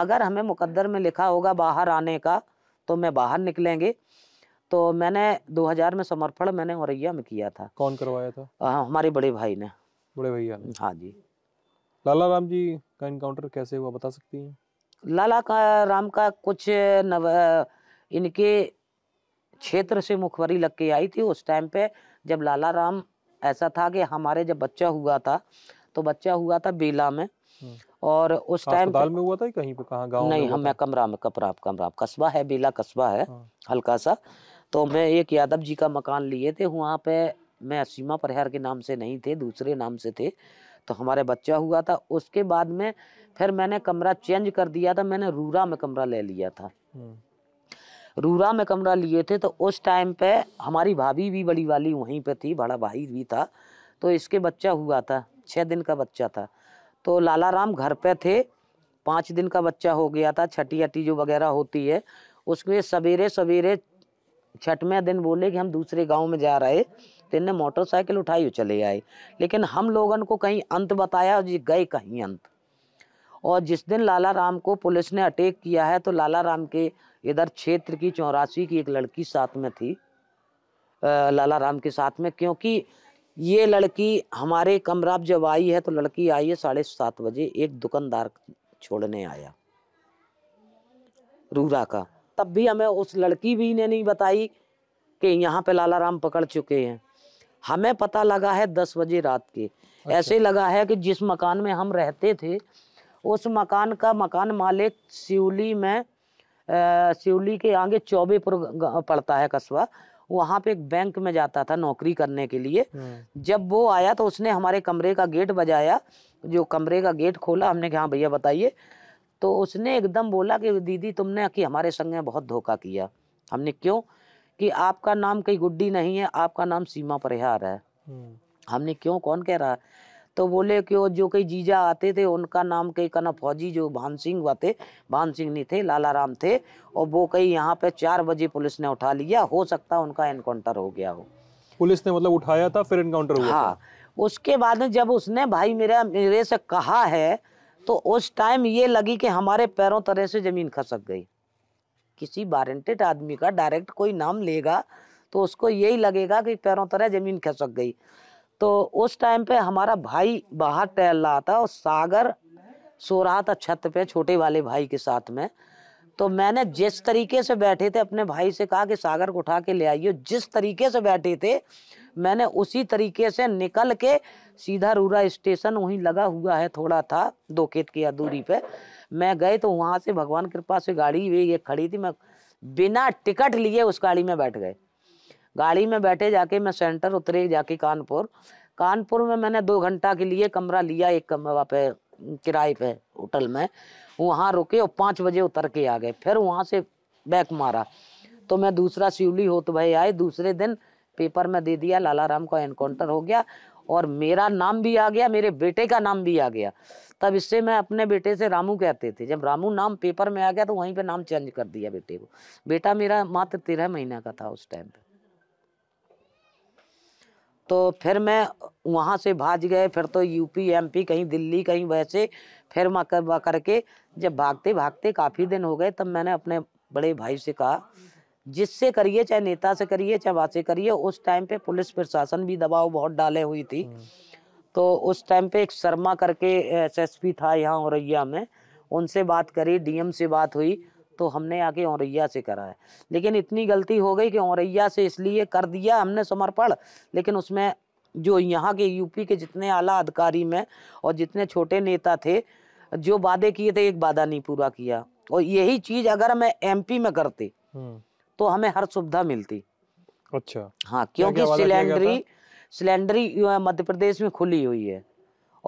A: अगर हमें मुकद्दर में लिखा होगा बाहर आने का तो मैं बाहर निकलेंगे तो मैंने 2000 में समर्पण मैंने औरैया में किया था कौन करवाया था आ, हमारे बड़े भाई ने बड़े भैया ने हाँ जी
B: लाला राम जी का इनकाउंटर कैसे हुआ बता सकती हैं
A: लाला का राम का कुछ नव इनके क्षेत्र से मुखबरी लग के आई थी उस टाइम पे जब लाला राम ऐसा था कि हमारे जब बच्चा हुआ था तो बच्चा हुआ था बेला में हम्म। और उस हाँ, टाइम में हुआ था कहीं पे कहाँ गांव नहीं हम मैं कमरा में कपरा कमरा कस्बा है बेला कस्बा है हाँ। हल्का सा तो मैं एक यादव जी का मकान लिए थे वहाँ पे मैं सीमा परिहार के नाम से नहीं थे दूसरे नाम से थे तो हमारे बच्चा हुआ था उसके बाद में फिर मैंने कमरा चेंज कर दिया था मैंने रूरा में कमरा ले लिया था हम्म। रूरा में कमरा लिए थे तो उस टाइम पे हमारी भाभी भी बड़ी वाली वहीं पे थी बड़ा भाई भी था तो इसके बच्चा हुआ था छः दिन का बच्चा था तो लाला राम घर पे थे पाँच दिन का बच्चा हो गया था छठी अट्टी जो वगैरह होती है उसमें सवेरे सवेरे छठवें दिन बोले कि हम दूसरे गांव में जा रहे तो इनने मोटरसाइकिल उठाई और चले आए लेकिन हम लोगों को कहीं अंत बताया और गए कहीं अंत और जिस दिन लाला राम को पुलिस ने अटैक किया है तो लाला राम के इधर क्षेत्र की चौरासी की एक लड़की साथ में थी लाला राम के साथ में क्योंकि ये लड़की हमारे कमराब जब आई है तो लड़की आई है साढ़े सात बजे एक दुकानदार छोड़ने आया रूरा का तब भी हमें उस लड़की भी ने नहीं बताई कि यहाँ पे लाला राम पकड़ चुके हैं हमें पता लगा है दस बजे रात के अच्छा। ऐसे लगा है कि जिस मकान में हम रहते थे उस मकान का मकान मालिक सिवली में सिवली के आगे चौबे पर पड़ता है कस्बा वहाँ पे एक बैंक में जाता था नौकरी करने के लिए हम्म। जब वो आया तो उसने हमारे कमरे का गेट बजाया जो कमरे का गेट खोला हमने कहा हाँ भैया बताइए तो उसने एकदम बोला कि दीदी तुमने कि हमारे संग में बहुत धोखा किया हमने क्यों कि आपका नाम कहीं गुड्डी नहीं है आपका नाम सीमा परिहार है हम्म। हमने क्यों कौन कह रहा है तो बोले कि वो जो कई जीजा आते थे उनका नाम कई कना फौजी जो भान सिंह हुआ थे भान सिंह नहीं थे लाला राम थे और वो कई यहाँ पे चार बजे पुलिस ने उठा लिया हो सकता उनका एनकाउंटर हो गया हो पुलिस ने मतलब उठाया था फिर एनकाउंटर हुआ हाँ उसके बाद जब उसने भाई मेरा मेरे से कहा है तो उस टाइम ये लगी कि हमारे पैरों तरह से ज़मीन खसक गई किसी वारंटेड आदमी का डायरेक्ट कोई नाम लेगा तो उसको यही लगेगा कि पैरों तरह ज़मीन खसक गई तो उस टाइम पे हमारा भाई बाहर टहल रहा था और सागर सो रहा था छत पे छोटे वाले भाई के साथ में तो मैंने जिस तरीके से बैठे थे अपने भाई से कहा कि सागर को उठा के ले आइए जिस तरीके से बैठे थे मैंने उसी तरीके से निकल के सीधा रूरा स्टेशन वहीं लगा हुआ है थोड़ा था दो खेत की दूरी पे मैं गए तो वहाँ से भगवान कृपा से गाड़ी ये खड़ी थी मैं बिना टिकट लिए उस गाड़ी में बैठ गए गाड़ी में बैठे जाके मैं सेंटर उतरे जाके कानपुर कानपुर में मैंने दो घंटा के लिए कमरा लिया एक कमरा पे किराए पे होटल में वहाँ रुके और पाँच बजे उतर के आ गए फिर वहाँ से बैक मारा तो मैं दूसरा हो तो भाई आए दूसरे दिन पेपर में दे दिया लाला राम का एनकाउंटर हो गया और मेरा नाम भी आ गया मेरे बेटे का नाम भी आ गया तब इससे मैं अपने बेटे से रामू कहते थे जब रामू नाम पेपर में आ गया तो वहीं पे नाम चेंज कर दिया बेटे को बेटा मेरा मात्र तेरह महीना का था उस टाइम पे तो फिर मैं वहाँ से भाज गए फिर तो यूपी एमपी कहीं दिल्ली कहीं वैसे फिर मकर करके जब भागते भागते काफ़ी दिन हो गए तब मैंने अपने बड़े भाई से कहा जिससे करिए चाहे नेता से करिए चाहे वहाँ से करिए उस टाइम पे पुलिस प्रशासन भी दबाव बहुत डाले हुई थी हम्म। तो उस टाइम पे एक शर्मा करके एसएसपी था यहाँ औरैया में उनसे बात करी डीएम से बात हुई तो हमने आके औरैया से करा है लेकिन इतनी गलती हो गई कि औरैया से इसलिए कर दिया हमने समर्पण लेकिन उसमें जो यहाँ के यूपी के जितने आला अधिकारी में और जितने छोटे नेता थे जो वादे किए थे एक वादा नहीं पूरा किया और यही चीज अगर मैं एमपी में करते हम्म। तो हमें हर सुविधा मिलती अच्छा हाँ क्योंकि सिलेंडरी सिलेंडरी मध्य प्रदेश में खुली हुई है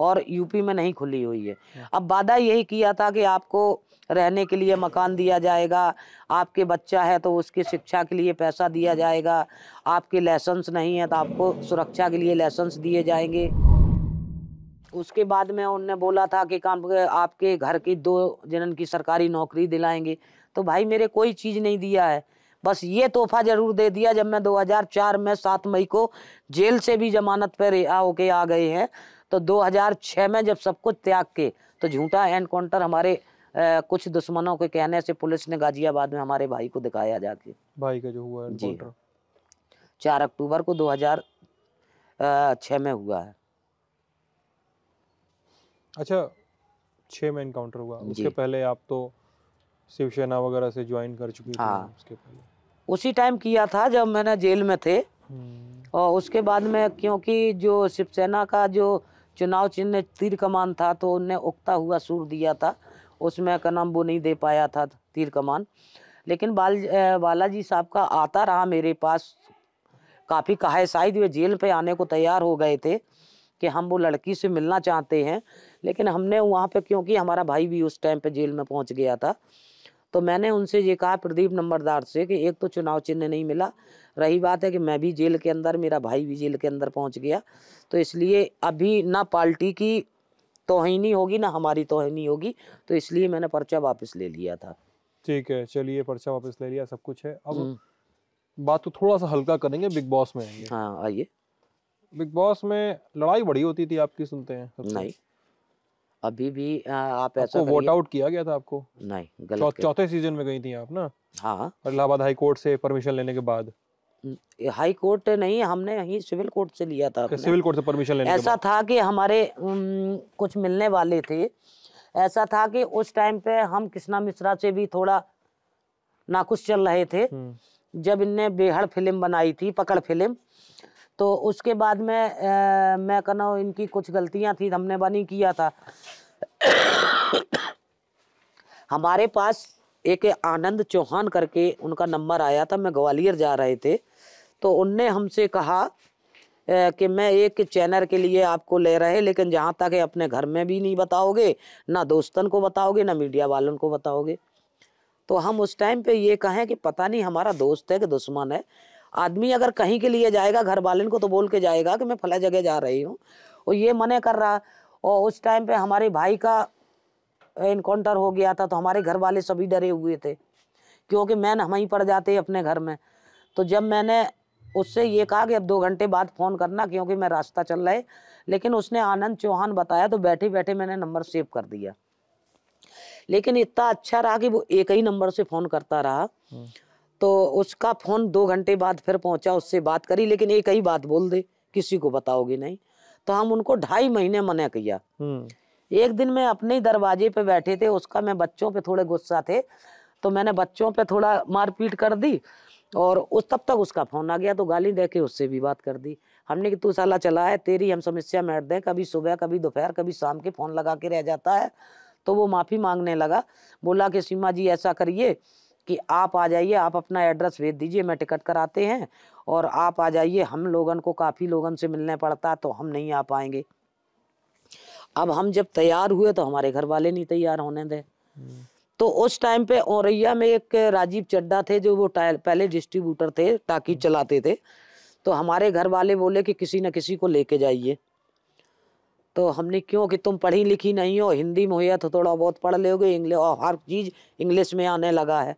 A: और यूपी में नहीं खुली हुई है हम्म। अब वादा यही किया था कि आपको रहने के लिए मकान दिया जाएगा आपके बच्चा है तो उसकी शिक्षा के लिए पैसा दिया जाएगा आपके लाइसेंस नहीं है तो आपको सुरक्षा के लिए लाइसेंस दिए जाएंगे उसके बाद में उनने बोला था कि काम आपके घर की दो जनन की सरकारी नौकरी दिलाएंगे तो भाई मेरे कोई चीज़ नहीं दिया है बस ये तोहफा जरूर दे दिया जब मैं 2004 में 7 मई को जेल से भी जमानत पर रिहा होके आ गए हैं तो 2006 में जब सब कुछ त्याग के तो झूठा एनकाउंटर हमारे कुछ दुश्मनों के कहने से पुलिस ने गाजियाबाद में हमारे भाई को दिखाया जाके भाई का जो हुआ है जी चार अक्टूबर को 2006 में हुआ है
B: अच्छा छः में इनकाउंटर हुआ उसके पहले आप तो शिवसेना वगैरह से ज्वाइन कर चुकी हाँ उसके पहले
A: उसी टाइम किया था जब मैंने जेल में थे हम्म। और उसके बाद में क्योंकि जो शिवसेना का जो चुनाव चिन्ह तीर कमान था तो उनने उगता हुआ सूर दिया था उसमें का नाम वो नहीं दे पाया था तीर कमान लेकिन बाल बालाजी साहब का आता रहा मेरे पास काफ़ी कहा शायद वे जेल पे आने को तैयार हो गए थे कि हम वो लड़की से मिलना चाहते हैं लेकिन हमने वहाँ पे क्योंकि हमारा भाई भी उस टाइम पे जेल में पहुँच गया था तो मैंने उनसे ये कहा प्रदीप नंबरदार से कि एक तो चुनाव चिन्ह नहीं मिला रही बात है कि मैं भी जेल के अंदर मेरा भाई भी जेल के अंदर पहुँच गया तो इसलिए अभी ना पार्टी की तोहनी होगी ना हमारी तोहनी होगी तो इसलिए मैंने पर्चा वापस ले लिया था
B: ठीक है चलिए पर्चा वापस ले लिया सब कुछ है अब हम्म। बात तो थोड़ा सा हल्का करेंगे बिग बॉस में हाँ आइए बिग बॉस में लड़ाई बड़ी होती थी आपकी सुनते हैं नहीं अभी भी आ, आप ऐसा वोट आउट किया गया था आपको नहीं गलत चौथे सीजन में गई थी आप ना हाँ इलाहाबाद हाई कोर्ट से परमिशन लेने के बाद
A: हाई कोर्ट नहीं हमने यही सिविल कोर्ट से लिया था सिविल
B: कोर्ट से परमिशन लेने ऐसा
A: था कि हमारे कुछ मिलने वाले थे ऐसा था कि उस टाइम पे हम कृष्णा मिश्रा से भी थोड़ा नाखुश चल रहे थे हम्म। जब इनने बेहड़ फिल्म बनाई थी पकड़ फिल्म तो उसके बाद में आ, मैं कहना इनकी कुछ गलतियां थी हमने बनी किया था हमारे पास एक आनंद चौहान करके उनका नंबर आया था मैं ग्वालियर जा रहे थे तो उनने हमसे कहा कि मैं एक चैनल के लिए आपको ले रहे लेकिन जहाँ तक है अपने घर में भी नहीं बताओगे ना दोस्तन को बताओगे ना मीडिया वालों को बताओगे तो हम उस टाइम पे ये कहें कि पता नहीं हमारा दोस्त है कि दुश्मन है आदमी अगर कहीं के लिए जाएगा घर वालों को तो बोल के जाएगा कि मैं फला जगह जा रही हूँ और ये मने कर रहा और उस टाइम पे हमारे भाई का इनकाउंटर हो गया था तो हमारे घर वाले सभी डरे हुए थे क्योंकि मैन हम ही पड़ जाते अपने घर में तो जब मैंने उससे ये कहा कि अब दो घंटे बाद फ़ोन करना क्योंकि मैं रास्ता चल रहा है लेकिन उसने आनंद चौहान बताया तो बैठे बैठे मैंने नंबर सेव कर दिया लेकिन इतना अच्छा रहा कि वो एक ही नंबर से फ़ोन करता रहा हम्म। तो उसका फ़ोन दो घंटे बाद फिर पहुंचा उससे बात करी लेकिन एक ही बात बोल दे किसी को बताओगे नहीं तो हम उनको ढाई महीने मना किया हम्म। एक दिन मैं अपने ही दरवाजे पे बैठे थे उसका मैं बच्चों पे थोड़े गुस्सा थे तो मैंने बच्चों पे थोड़ा मारपीट कर दी और उस तब तक उसका फ़ोन आ गया तो गाली दे के उससे भी बात कर दी हमने कि तू साला चला है तेरी हम समस्या मैट दें कभी सुबह कभी दोपहर कभी शाम के फ़ोन लगा के रह जाता है तो वो माफ़ी मांगने लगा बोला कि सीमा जी ऐसा करिए कि आप आ जाइए आप अपना एड्रेस भेज दीजिए मैं टिकट कराते हैं और आप आ जाइए हम लोगों को काफ़ी लोगों से मिलने पड़ता तो हम नहीं आ पाएंगे अब हम जब तैयार हुए तो हमारे घर वाले नहीं तैयार होने दें हम्म। तो उस टाइम पे औरैया में एक राजीव चड्डा थे जो वो टायर पहले डिस्ट्रीब्यूटर थे टाकी हम्म। चलाते थे तो हमारे घर वाले बोले कि किसी न किसी को लेके जाइए तो हमने क्यों कि तुम पढ़ी लिखी नहीं हो हिंदी में हुआ तो थोड़ा बहुत पढ़ लोगे इंग्लिश और हर चीज़ इंग्लिश में आने लगा है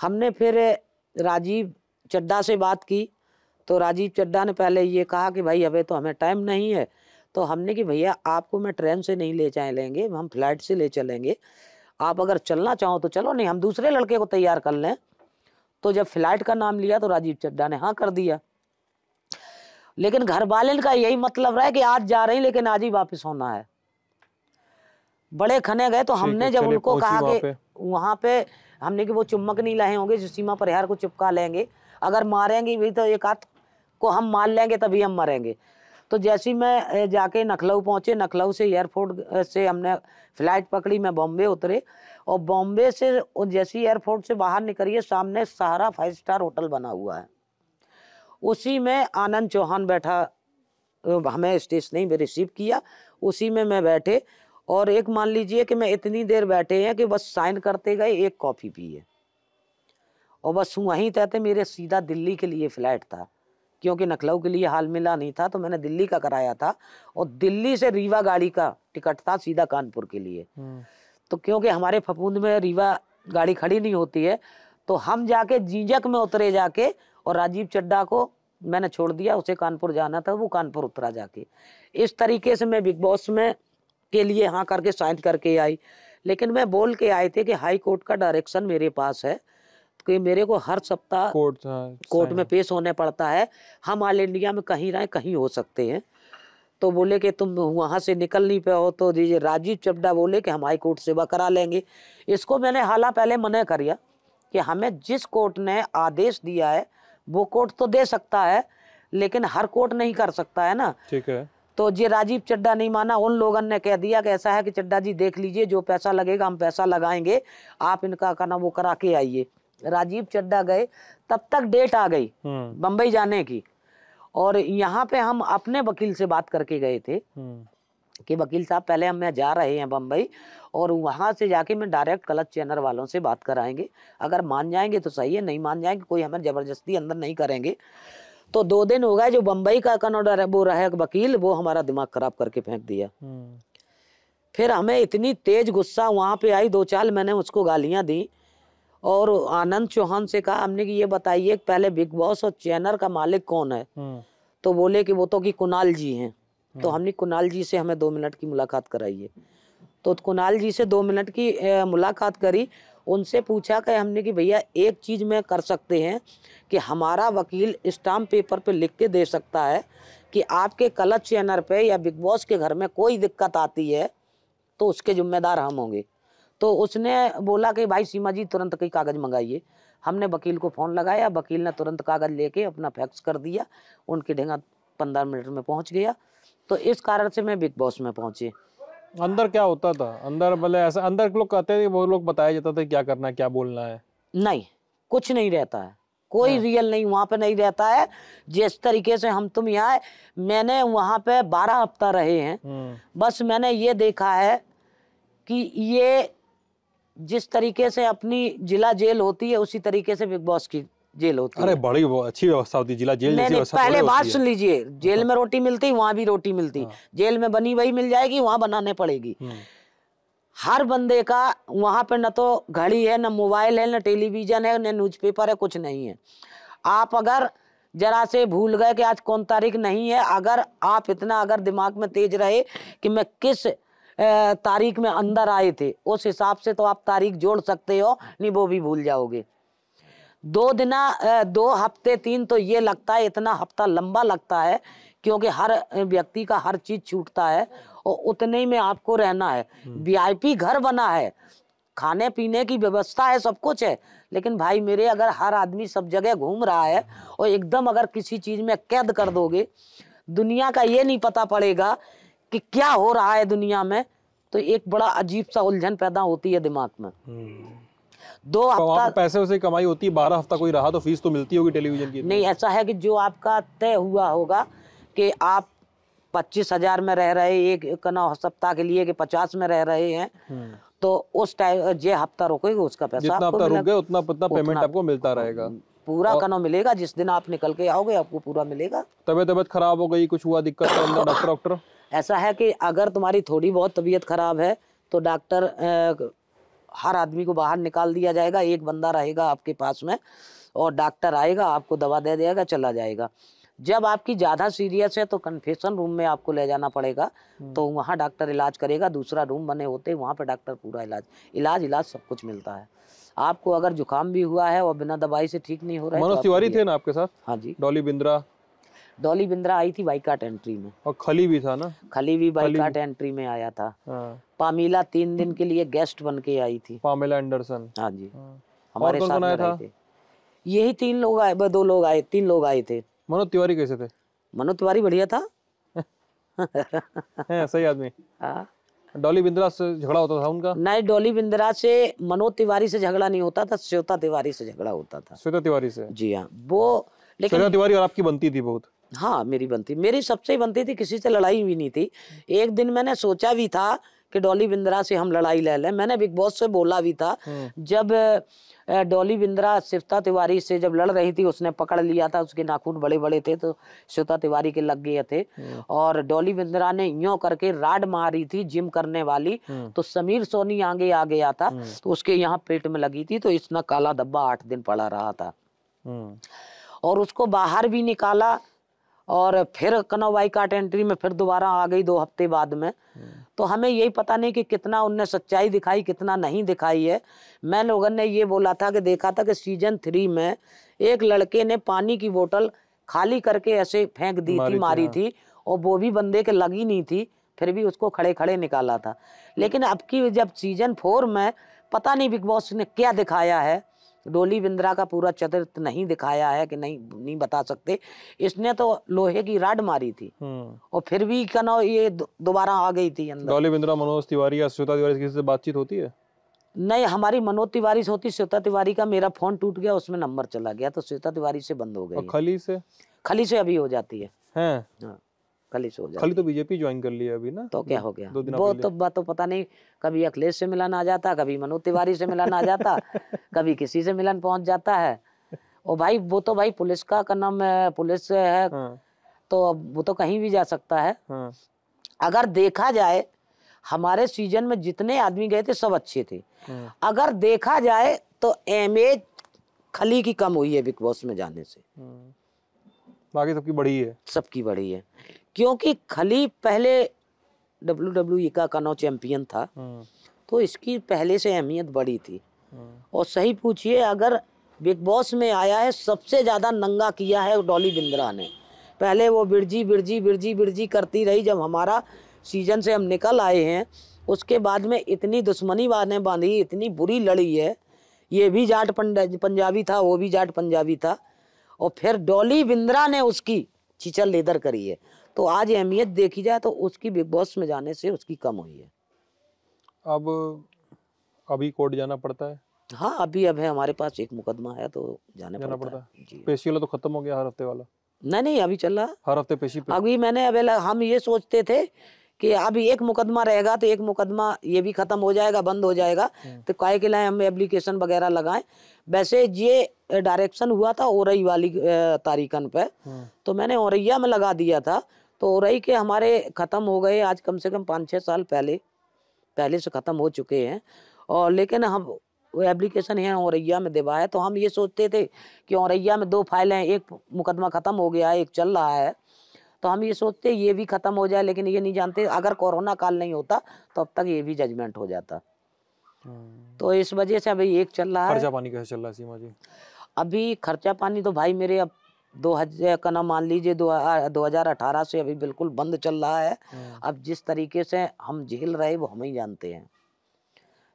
A: हमने फिर राजीव चड्डा से बात की तो राजीव चड्डा ने पहले ये कहा कि भाई अबे तो हमें टाइम नहीं है तो हमने कि भैया आपको मैं ट्रेन से नहीं ले जाए लेंगे हम फ्लाइट से ले चलेंगे आप अगर चलना चाहो तो चलो नहीं हम दूसरे लड़के को तैयार कर लें तो जब फ्लाइट का नाम लिया तो राजीव चड्डा ने हाँ कर दिया लेकिन घर वाले का यही मतलब रहा कि आज जा रही लेकिन आज ही वापस होना है बड़े खने गए तो हमने जब उनको कहा कि वहां पे हमने कि वो चुम्बक नहीं लाए होंगे जो सीमा परिहार को चिपका लेंगे अगर मारेंगे भी तो एक हाथ को हम मार लेंगे तभी हम मरेंगे तो जैसे ही मैं जाके नखलऊ पहुंचे नखलऊ से एयरपोर्ट से हमने फ्लाइट पकड़ी मैं बॉम्बे उतरे और बॉम्बे से जैसे ही एयरपोर्ट से बाहर निकलिए सामने सहारा फाइव स्टार होटल बना हुआ है उसी में आनंद चौहान बैठा हमें स्टेशनरी में रिसीव किया उसी में मैं बैठे और एक मान लीजिए कि मैं इतनी देर बैठे हैं कि बस साइन करते गए एक कॉफ़ी पिए और बस वहीं तहते मेरे सीधा दिल्ली के लिए फ़्लाइट था क्योंकि नखलऊ के लिए हाल मिला नहीं था तो मैंने दिल्ली का कराया था और दिल्ली से रीवा गाड़ी का टिकट था सीधा कानपुर के लिए हम्म। तो क्योंकि हमारे फपूंद में रीवा गाड़ी खड़ी नहीं होती है तो हम जाके जीजक में उतरे जाके और राजीव चड्डा को मैंने छोड़ दिया उसे कानपुर जाना था वो कानपुर उतरा जाके इस तरीके से मैं बिग बॉस में के लिए हाँ करके साइन करके आई लेकिन मैं बोल के आए थे कि हाई कोर्ट का डायरेक्शन मेरे पास है कि मेरे को हर सप्ताह कोर्ट कोर्ट में पेश होने पड़ता है हम ऑल इंडिया में कहीं रहें कहीं हो सकते हैं तो बोले कि तुम वहाँ से निकल नहीं पाओ तो दीजिए राजीव चड्डा बोले कि हम हाई कोर्ट सेवा करा लेंगे इसको मैंने हाला पहले मना दिया कि हमें जिस कोर्ट ने आदेश दिया है वो कोर्ट तो दे सकता है लेकिन हर कोर्ट नहीं कर सकता है ना ठीक है तो जी राजीव चड्डा नहीं माना उन लोगों ने कह दिया कि ऐसा है कि चड्डा जी देख लीजिए जो पैसा लगेगा हम पैसा लगाएंगे आप इनका करना वो करा के आइए राजीव चड्डा गए तब तक डेट आ गई बम्बई हम्म। जाने की और यहाँ पे हम अपने वकील से बात करके गए थे हम्म। कि वकील साहब पहले हम मैं जा रहे हैं बम्बई और वहाँ से जाके मैं डायरेक्ट गलत चैनल वालों से बात कराएंगे अगर मान जाएंगे तो सही है नहीं मान जाएंगे कोई हमें ज़बरदस्ती अंदर नहीं करेंगे तो दो दिन हो गए जो बम्बई का कनोडर वो रहे वकील वो हमारा दिमाग खराब करके फेंक दिया हम्म। फिर हमें इतनी तेज गुस्सा वहाँ पे आई दो चार मैंने उसको गालियाँ दी और आनंद चौहान से कहा हमने कि ये बताइए पहले बिग बॉस और चैनर का मालिक कौन है हम्म। तो बोले कि वो तो कि कुणाल जी हैं तो हम्म। हमने कुणाल जी से हमें दो मिनट की मुलाकात कराइए तो कुणाल जी से दो मिनट की मुलाकात करी उनसे पूछा कि हमने कि भैया एक चीज़ में कर सकते हैं कि हमारा वकील स्टाम्प पेपर पे लिख के दे सकता है कि आपके कलच चैनल पे या बिग बॉस के घर में कोई दिक्कत आती है तो उसके जिम्मेदार हम होंगे तो उसने बोला कि भाई सीमा जी तुरंत कई कागज़ मंगाइए हमने वकील को फ़ोन लगाया वकील ने तुरंत कागज़ लेके अपना फैक्स कर दिया उनके ढेंगा पंद्रह मिनट में पहुंच गया तो इस कारण से मैं बिग बॉस में पहुँची अंदर क्या होता था अंदर मतलब ऐसा अंदर लोग कहते थे वो लोग बताया जाता था क्या करना क्या बोलना है नहीं कुछ नहीं रहता है कोई हाँ। रियल नहीं वहाँ पे नहीं रहता है जिस तरीके से हम तुम यहाँ मैंने वहाँ पे बारह हफ्ता रहे हैं हम्म। बस मैंने ये देखा है कि ये जिस तरीके से अपनी जिला जेल होती है उसी तरीके से बिग बॉस की जेल होती अरे है
B: बड़ी अच्छी व्यवस्था होती जिला जेल जैसी व्यवस्था पहले बात सुन
A: लीजिए जेल हाँ। में रोटी मिलती वहां भी रोटी मिलती हाँ। जेल में बनी वही मिल जाएगी वहां बनाने पड़ेगी हम्म। हर बंदे का वहां पर न तो घड़ी है न मोबाइल है न टेलीविजन है ना न्यूज़पेपर है कुछ नहीं है आप अगर जरा से भूल गए कि आज कौन तारीख नहीं है अगर आप इतना अगर दिमाग में तेज रहे कि मैं किस तारीख में अंदर आए थे उस हिसाब से तो आप तारीख जोड़ सकते हो नहीं वो भी भूल जाओगे दो दिना दो हफ्ते तीन तो ये लगता है इतना हफ्ता लंबा लगता है क्योंकि हर व्यक्ति का हर चीज छूटता है और उतने ही में आपको रहना है हम्म। वीआईपी घर बना है खाने पीने की व्यवस्था है सब कुछ है लेकिन भाई मेरे अगर हर आदमी सब जगह घूम रहा है और एकदम अगर किसी चीज में कैद कर दोगे दुनिया का ये नहीं पता पड़ेगा कि क्या हो रहा है दुनिया में तो एक बड़ा अजीब सा उलझन पैदा होती है दिमाग में हम्म।
B: दो तो हफ्ता तो पैसे उसे कमाई होती है बारह हफ्ता कोई रहा तो फीस तो मिलती होगी टेलीविजन की नहीं
A: ऐसा है कि जो आपका तय हुआ होगा कि आप पच्चीस हजार में रह रहे एक, एक सप्ताह के लिए कि पचास में रह रहे हैं हम्म। तो उस टाइम जो हफ्ता रोकोगे उसका पैसा जितना हफ्ता रुक गए
B: उतना उतना पेमेंट आपको मिलता रहेगा
A: पूरा कनो मिलेगा जिस दिन आप निकल के आओगे आपको पूरा मिलेगा
B: तबियत तबियत खराब हो गई कुछ हुआ दिक्कत डॉक्टर डॉक्टर
A: ऐसा है कि अगर तुम्हारी थोड़ी बहुत तबीयत खराब है तो डॉक्टर हर आदमी को बाहर निकाल दिया जाएगा एक बंदा रहेगा आपके पास में और डॉक्टर आएगा आपको दवा दे देगा चला जाएगा जब आपकी ज़्यादा सीरियस है तो कन्फेशन रूम में आपको ले जाना पड़ेगा हम्म। तो वहाँ डॉक्टर इलाज करेगा दूसरा रूम बने होते वहाँ पर डॉक्टर पूरा इलाज इलाज इलाज सब कुछ मिलता है आपको अगर जुकाम भी हुआ है और बिना दवाई से ठीक नहीं हो रहा है मनोज तो तिवारी थे
B: ना आपके साथ हाँ
A: जी डॉली बिंद्रा डॉली बिंद्रा आई थी बाइकाट एंट्री में और खली भी था ना खली भी बाइकाट एंट्री में आया था हाँ। पामीला तीन दिन के लिए गेस्ट बन के आई थी पामीला एंडरसन हाँ जी हाँ। हमारे साथ आए थे यही तीन लोग आए दो लोग आए तीन लोग आए थे मनोज तिवारी कैसे थे मनोज तिवारी बढ़िया था सही आदमी हाँ। डॉली बिंद्रा से झगड़ा होता था उनका नहीं डॉली बिंद्रा से मनोज तिवारी से झगड़ा नहीं होता था श्वेता तिवारी से झगड़ा होता था श्वेता तिवारी से जी हाँ वो लेकिन श्वेता तिवारी और आपकी बनती थी बहुत हाँ मेरी बनती मेरी सबसे बनती थी किसी से लड़ाई भी नहीं थी एक दिन मैंने सोचा भी था कि डॉली बिंद्रा से हम लड़ाई ले लें मैंने बिग बॉस से बोला भी था जब डॉली बिंद्रा शिवता तिवारी से जब लड़ रही थी उसने पकड़ लिया था उसके नाखून बड़े बड़े थे तो शिवता तिवारी के लग गए थे और डॉली बिंद्रा ने यो करके राड मारी थी जिम करने वाली तो समीर सोनी आगे आ गया था तो उसके यहाँ पेट में लगी थी तो इतना काला धब्बा आठ दिन पड़ा रहा था और उसको बाहर भी निकाला और फिर कनव कार्ट एंट्री में फिर दोबारा आ गई दो हफ्ते बाद में तो हमें यही पता नहीं कि कितना उनने सच्चाई दिखाई कितना नहीं दिखाई है मैं लोगों ने ये बोला था कि देखा था कि सीजन थ्री में एक लड़के ने पानी की बोतल खाली करके ऐसे फेंक दी थी मारी थी हाँ। और वो भी बंदे के लगी नहीं थी फिर भी उसको खड़े खड़े निकाला था लेकिन अब की जब सीजन फोर में पता नहीं बिग बॉस ने क्या दिखाया है डोली बिंद्रा का पूरा चरित्र नहीं दिखाया है कि नहीं नहीं बता सकते इसने तो लोहे की राड मारी थी हम्म। और फिर भी कनो ये दोबारा आ गई थी अंदर
B: डोली बिंद्रा मनोज तिवारी या श्वेता तिवारी किसी से बातचीत होती है
A: नहीं हमारी मनोज तिवारी से होती श्वेता तिवारी का मेरा फोन टूट गया उसमें नंबर चला गया तो श्वेता तिवारी से बंद हो गई खली से खली से अभी हो जाती है, है? हाँ। खाली से खाली तो
B: बीजेपी ज्वाइन कर लिया अभी
A: ना तो क्या हो गया दो दिन वो तो बात तो पता नहीं कभी अखिलेश से मिलन आ जाता कभी मनोज तिवारी से मिलन आ जाता कभी किसी से मिलन पहुंच जाता है और भाई वो तो भाई पुलिस का का नाम पुलिस है हाँ। तो वो तो कहीं भी जा सकता है हाँ। अगर देखा जाए हमारे सीजन में जितने आदमी गए थे सब अच्छे थे हाँ। अगर देखा जाए तो एम खली की कम हुई है बिग बॉस में जाने से हाँ। बाकी सबकी बड़ी है सबकी बड़ी है क्योंकि खली पहले डब्ल्यू डब्ल्यू e का नौ चैंपियन था हम्म। तो इसकी पहले से अहमियत बड़ी थी हम्म। और सही पूछिए अगर बिग बॉस में आया है सबसे ज़्यादा नंगा किया है डॉली बिंद्रा ने पहले वो बिरजी बिरजी बिरजी बिरजी करती रही जब हमारा सीजन से हम निकल आए हैं उसके बाद में इतनी दुश्मनी बाने बांधी इतनी बुरी लड़ी है ये भी जाट पंजाबी था वो भी जाट पंजाबी था और फिर डॉली बिंद्रा ने उसकी चिचल लेदर करी है तो आज अहमियत देखी जाए तो उसकी बिग बॉस में जाने से उसकी कम हुई है अब अभी कोर्ट जाना पड़ता है हाँ अभी अब है हमारे पास एक मुकदमा है तो जाने जाना पड़ता, पड़ता है, है। पेशी तो खत्म हो गया हर हफ्ते वाला नहीं नहीं अभी चल रहा हर हफ्ते पेशी पे। अभी मैंने अब हम ये सोचते थे कि अभी एक मुकदमा रहेगा तो एक मुकदमा ये भी खत्म हो जाएगा बंद हो जाएगा हम्म। तो काय के लाए हम एप्लीकेशन वगैरह लगाएं वैसे ये डायरेक्शन हुआ था ओरई वाली तारीखन पे हम्म। तो मैंने औरैया में लगा दिया था तो ओरई के हमारे ख़त्म हो गए आज कम से कम पाँच छः साल पहले पहले से ख़त्म हो चुके हैं और लेकिन हम वो एप्लीकेशन है औरैया में दिवा है तो हम ये सोचते थे कि औरैया में दो फाइलें हैं एक मुकदमा ख़त्म हो गया है एक चल रहा है तो हम ये सोचते ये भी ख़त्म हो जाए लेकिन ये नहीं जानते अगर कोरोना काल नहीं होता तो अब तक ये भी जजमेंट हो जाता हम्म। तो इस वजह से अभी एक चल रहा है खर्चा पानी कैसे चल रहा है सीमा जी अभी खर्चा पानी तो भाई मेरे अब दो हजार का नाम मान लीजिए दो, हजार अठारह से अभी बिल्कुल बंद चल रहा है हम्म। अब जिस तरीके से हम झेल रहे वो हम ही जानते हैं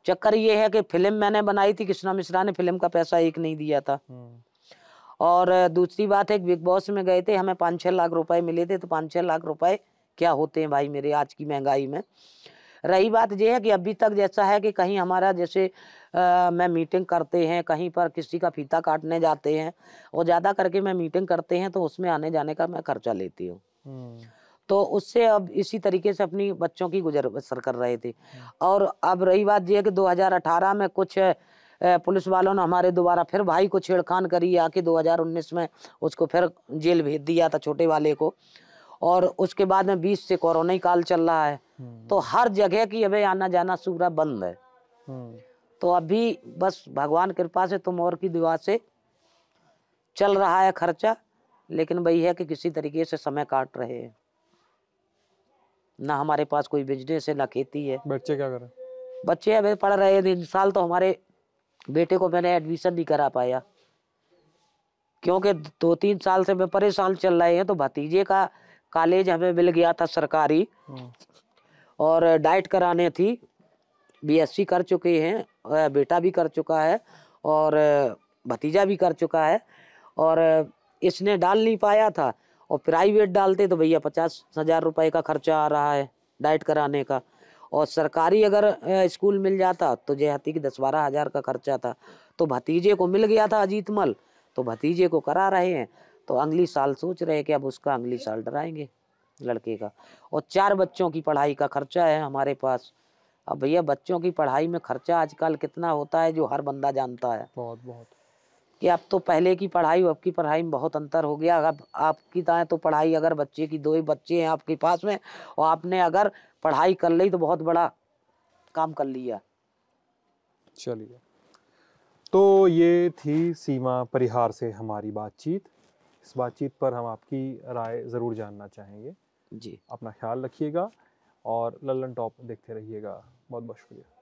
A: चक्कर ये है कि फिल्म मैंने बनाई थी कृष्णा मिश्रा ने फिल्म का पैसा एक नहीं दिया था हम्म। और दूसरी बात है बिग बॉस में गए थे हमें पाँच छः लाख रुपए मिले थे तो पाँच छः लाख रुपए क्या होते हैं भाई मेरे आज की महंगाई में रही बात यह है कि अभी तक जैसा है कि कहीं हमारा जैसे आ, मैं मीटिंग करते हैं कहीं पर किसी का फीता काटने जाते हैं और ज़्यादा करके मैं मीटिंग करते हैं तो उसमें आने जाने का मैं खर्चा लेती हूँ हम्म। तो उससे अब इसी तरीके से अपनी बच्चों की गुजर बसर कर रहे थे हम्म। और अब रही बात यह है कि दो में कुछ पुलिस वालों ने हमारे दोबारा फिर भाई को छेड़खान करी आके 2019 में उसको फिर जेल भेज दिया था छोटे वाले को और उसके बाद में बीस से कोरोना ही काल चल रहा है हम्म। तो हर जगह की अभी आना जाना सूरा बंद है हम्म। तो अभी बस भगवान कृपा से तुम और की दुआ से चल रहा है खर्चा लेकिन वही है कि किसी तरीके से समय काट रहे हैं ना हमारे पास कोई बिजनेस है ना खेती है बच्चे क्या कर रहे बच्चे अभी पढ़ रहे हैं साल तो हमारे बेटे को मैंने एडमिशन नहीं करा पाया क्योंकि दो तीन साल से मैं परेशान चल रहे हैं तो भतीजे का कॉलेज हमें मिल गया था सरकारी और डाइट कराने थी बीएससी कर चुके हैं बेटा भी कर चुका है और भतीजा भी कर चुका है और इसने डाल नहीं पाया था और प्राइवेट डालते तो भैया पचास हजार रुपए का खर्चा आ रहा है डाइट कराने का और सरकारी अगर स्कूल मिल जाता तो जयहती की दस बारह हज़ार का खर्चा था तो भतीजे को मिल गया था अजीत मल तो भतीजे को करा रहे हैं तो अगली साल सोच रहे कि अब उसका अगली साल डराएंगे लड़के का और चार बच्चों की पढ़ाई का खर्चा है हमारे पास अब भैया बच्चों की पढ़ाई में खर्चा आजकल कितना होता है जो हर बंदा जानता है बहुत बहुत कि अब तो पहले की पढ़ाई अब की पढ़ाई में बहुत अंतर हो गया अब आपकी तो पढ़ाई अगर बच्चे की दो ही बच्चे हैं आपके पास में और आपने अगर पढ़ाई कर ली तो बहुत बड़ा काम कर लिया
B: चलिए तो ये थी सीमा परिहार से हमारी बातचीत इस बातचीत पर हम आपकी राय ज़रूर जानना चाहेंगे जी अपना ख्याल रखिएगा और लल्लन टॉप देखते रहिएगा बहुत बहुत शुक्रिया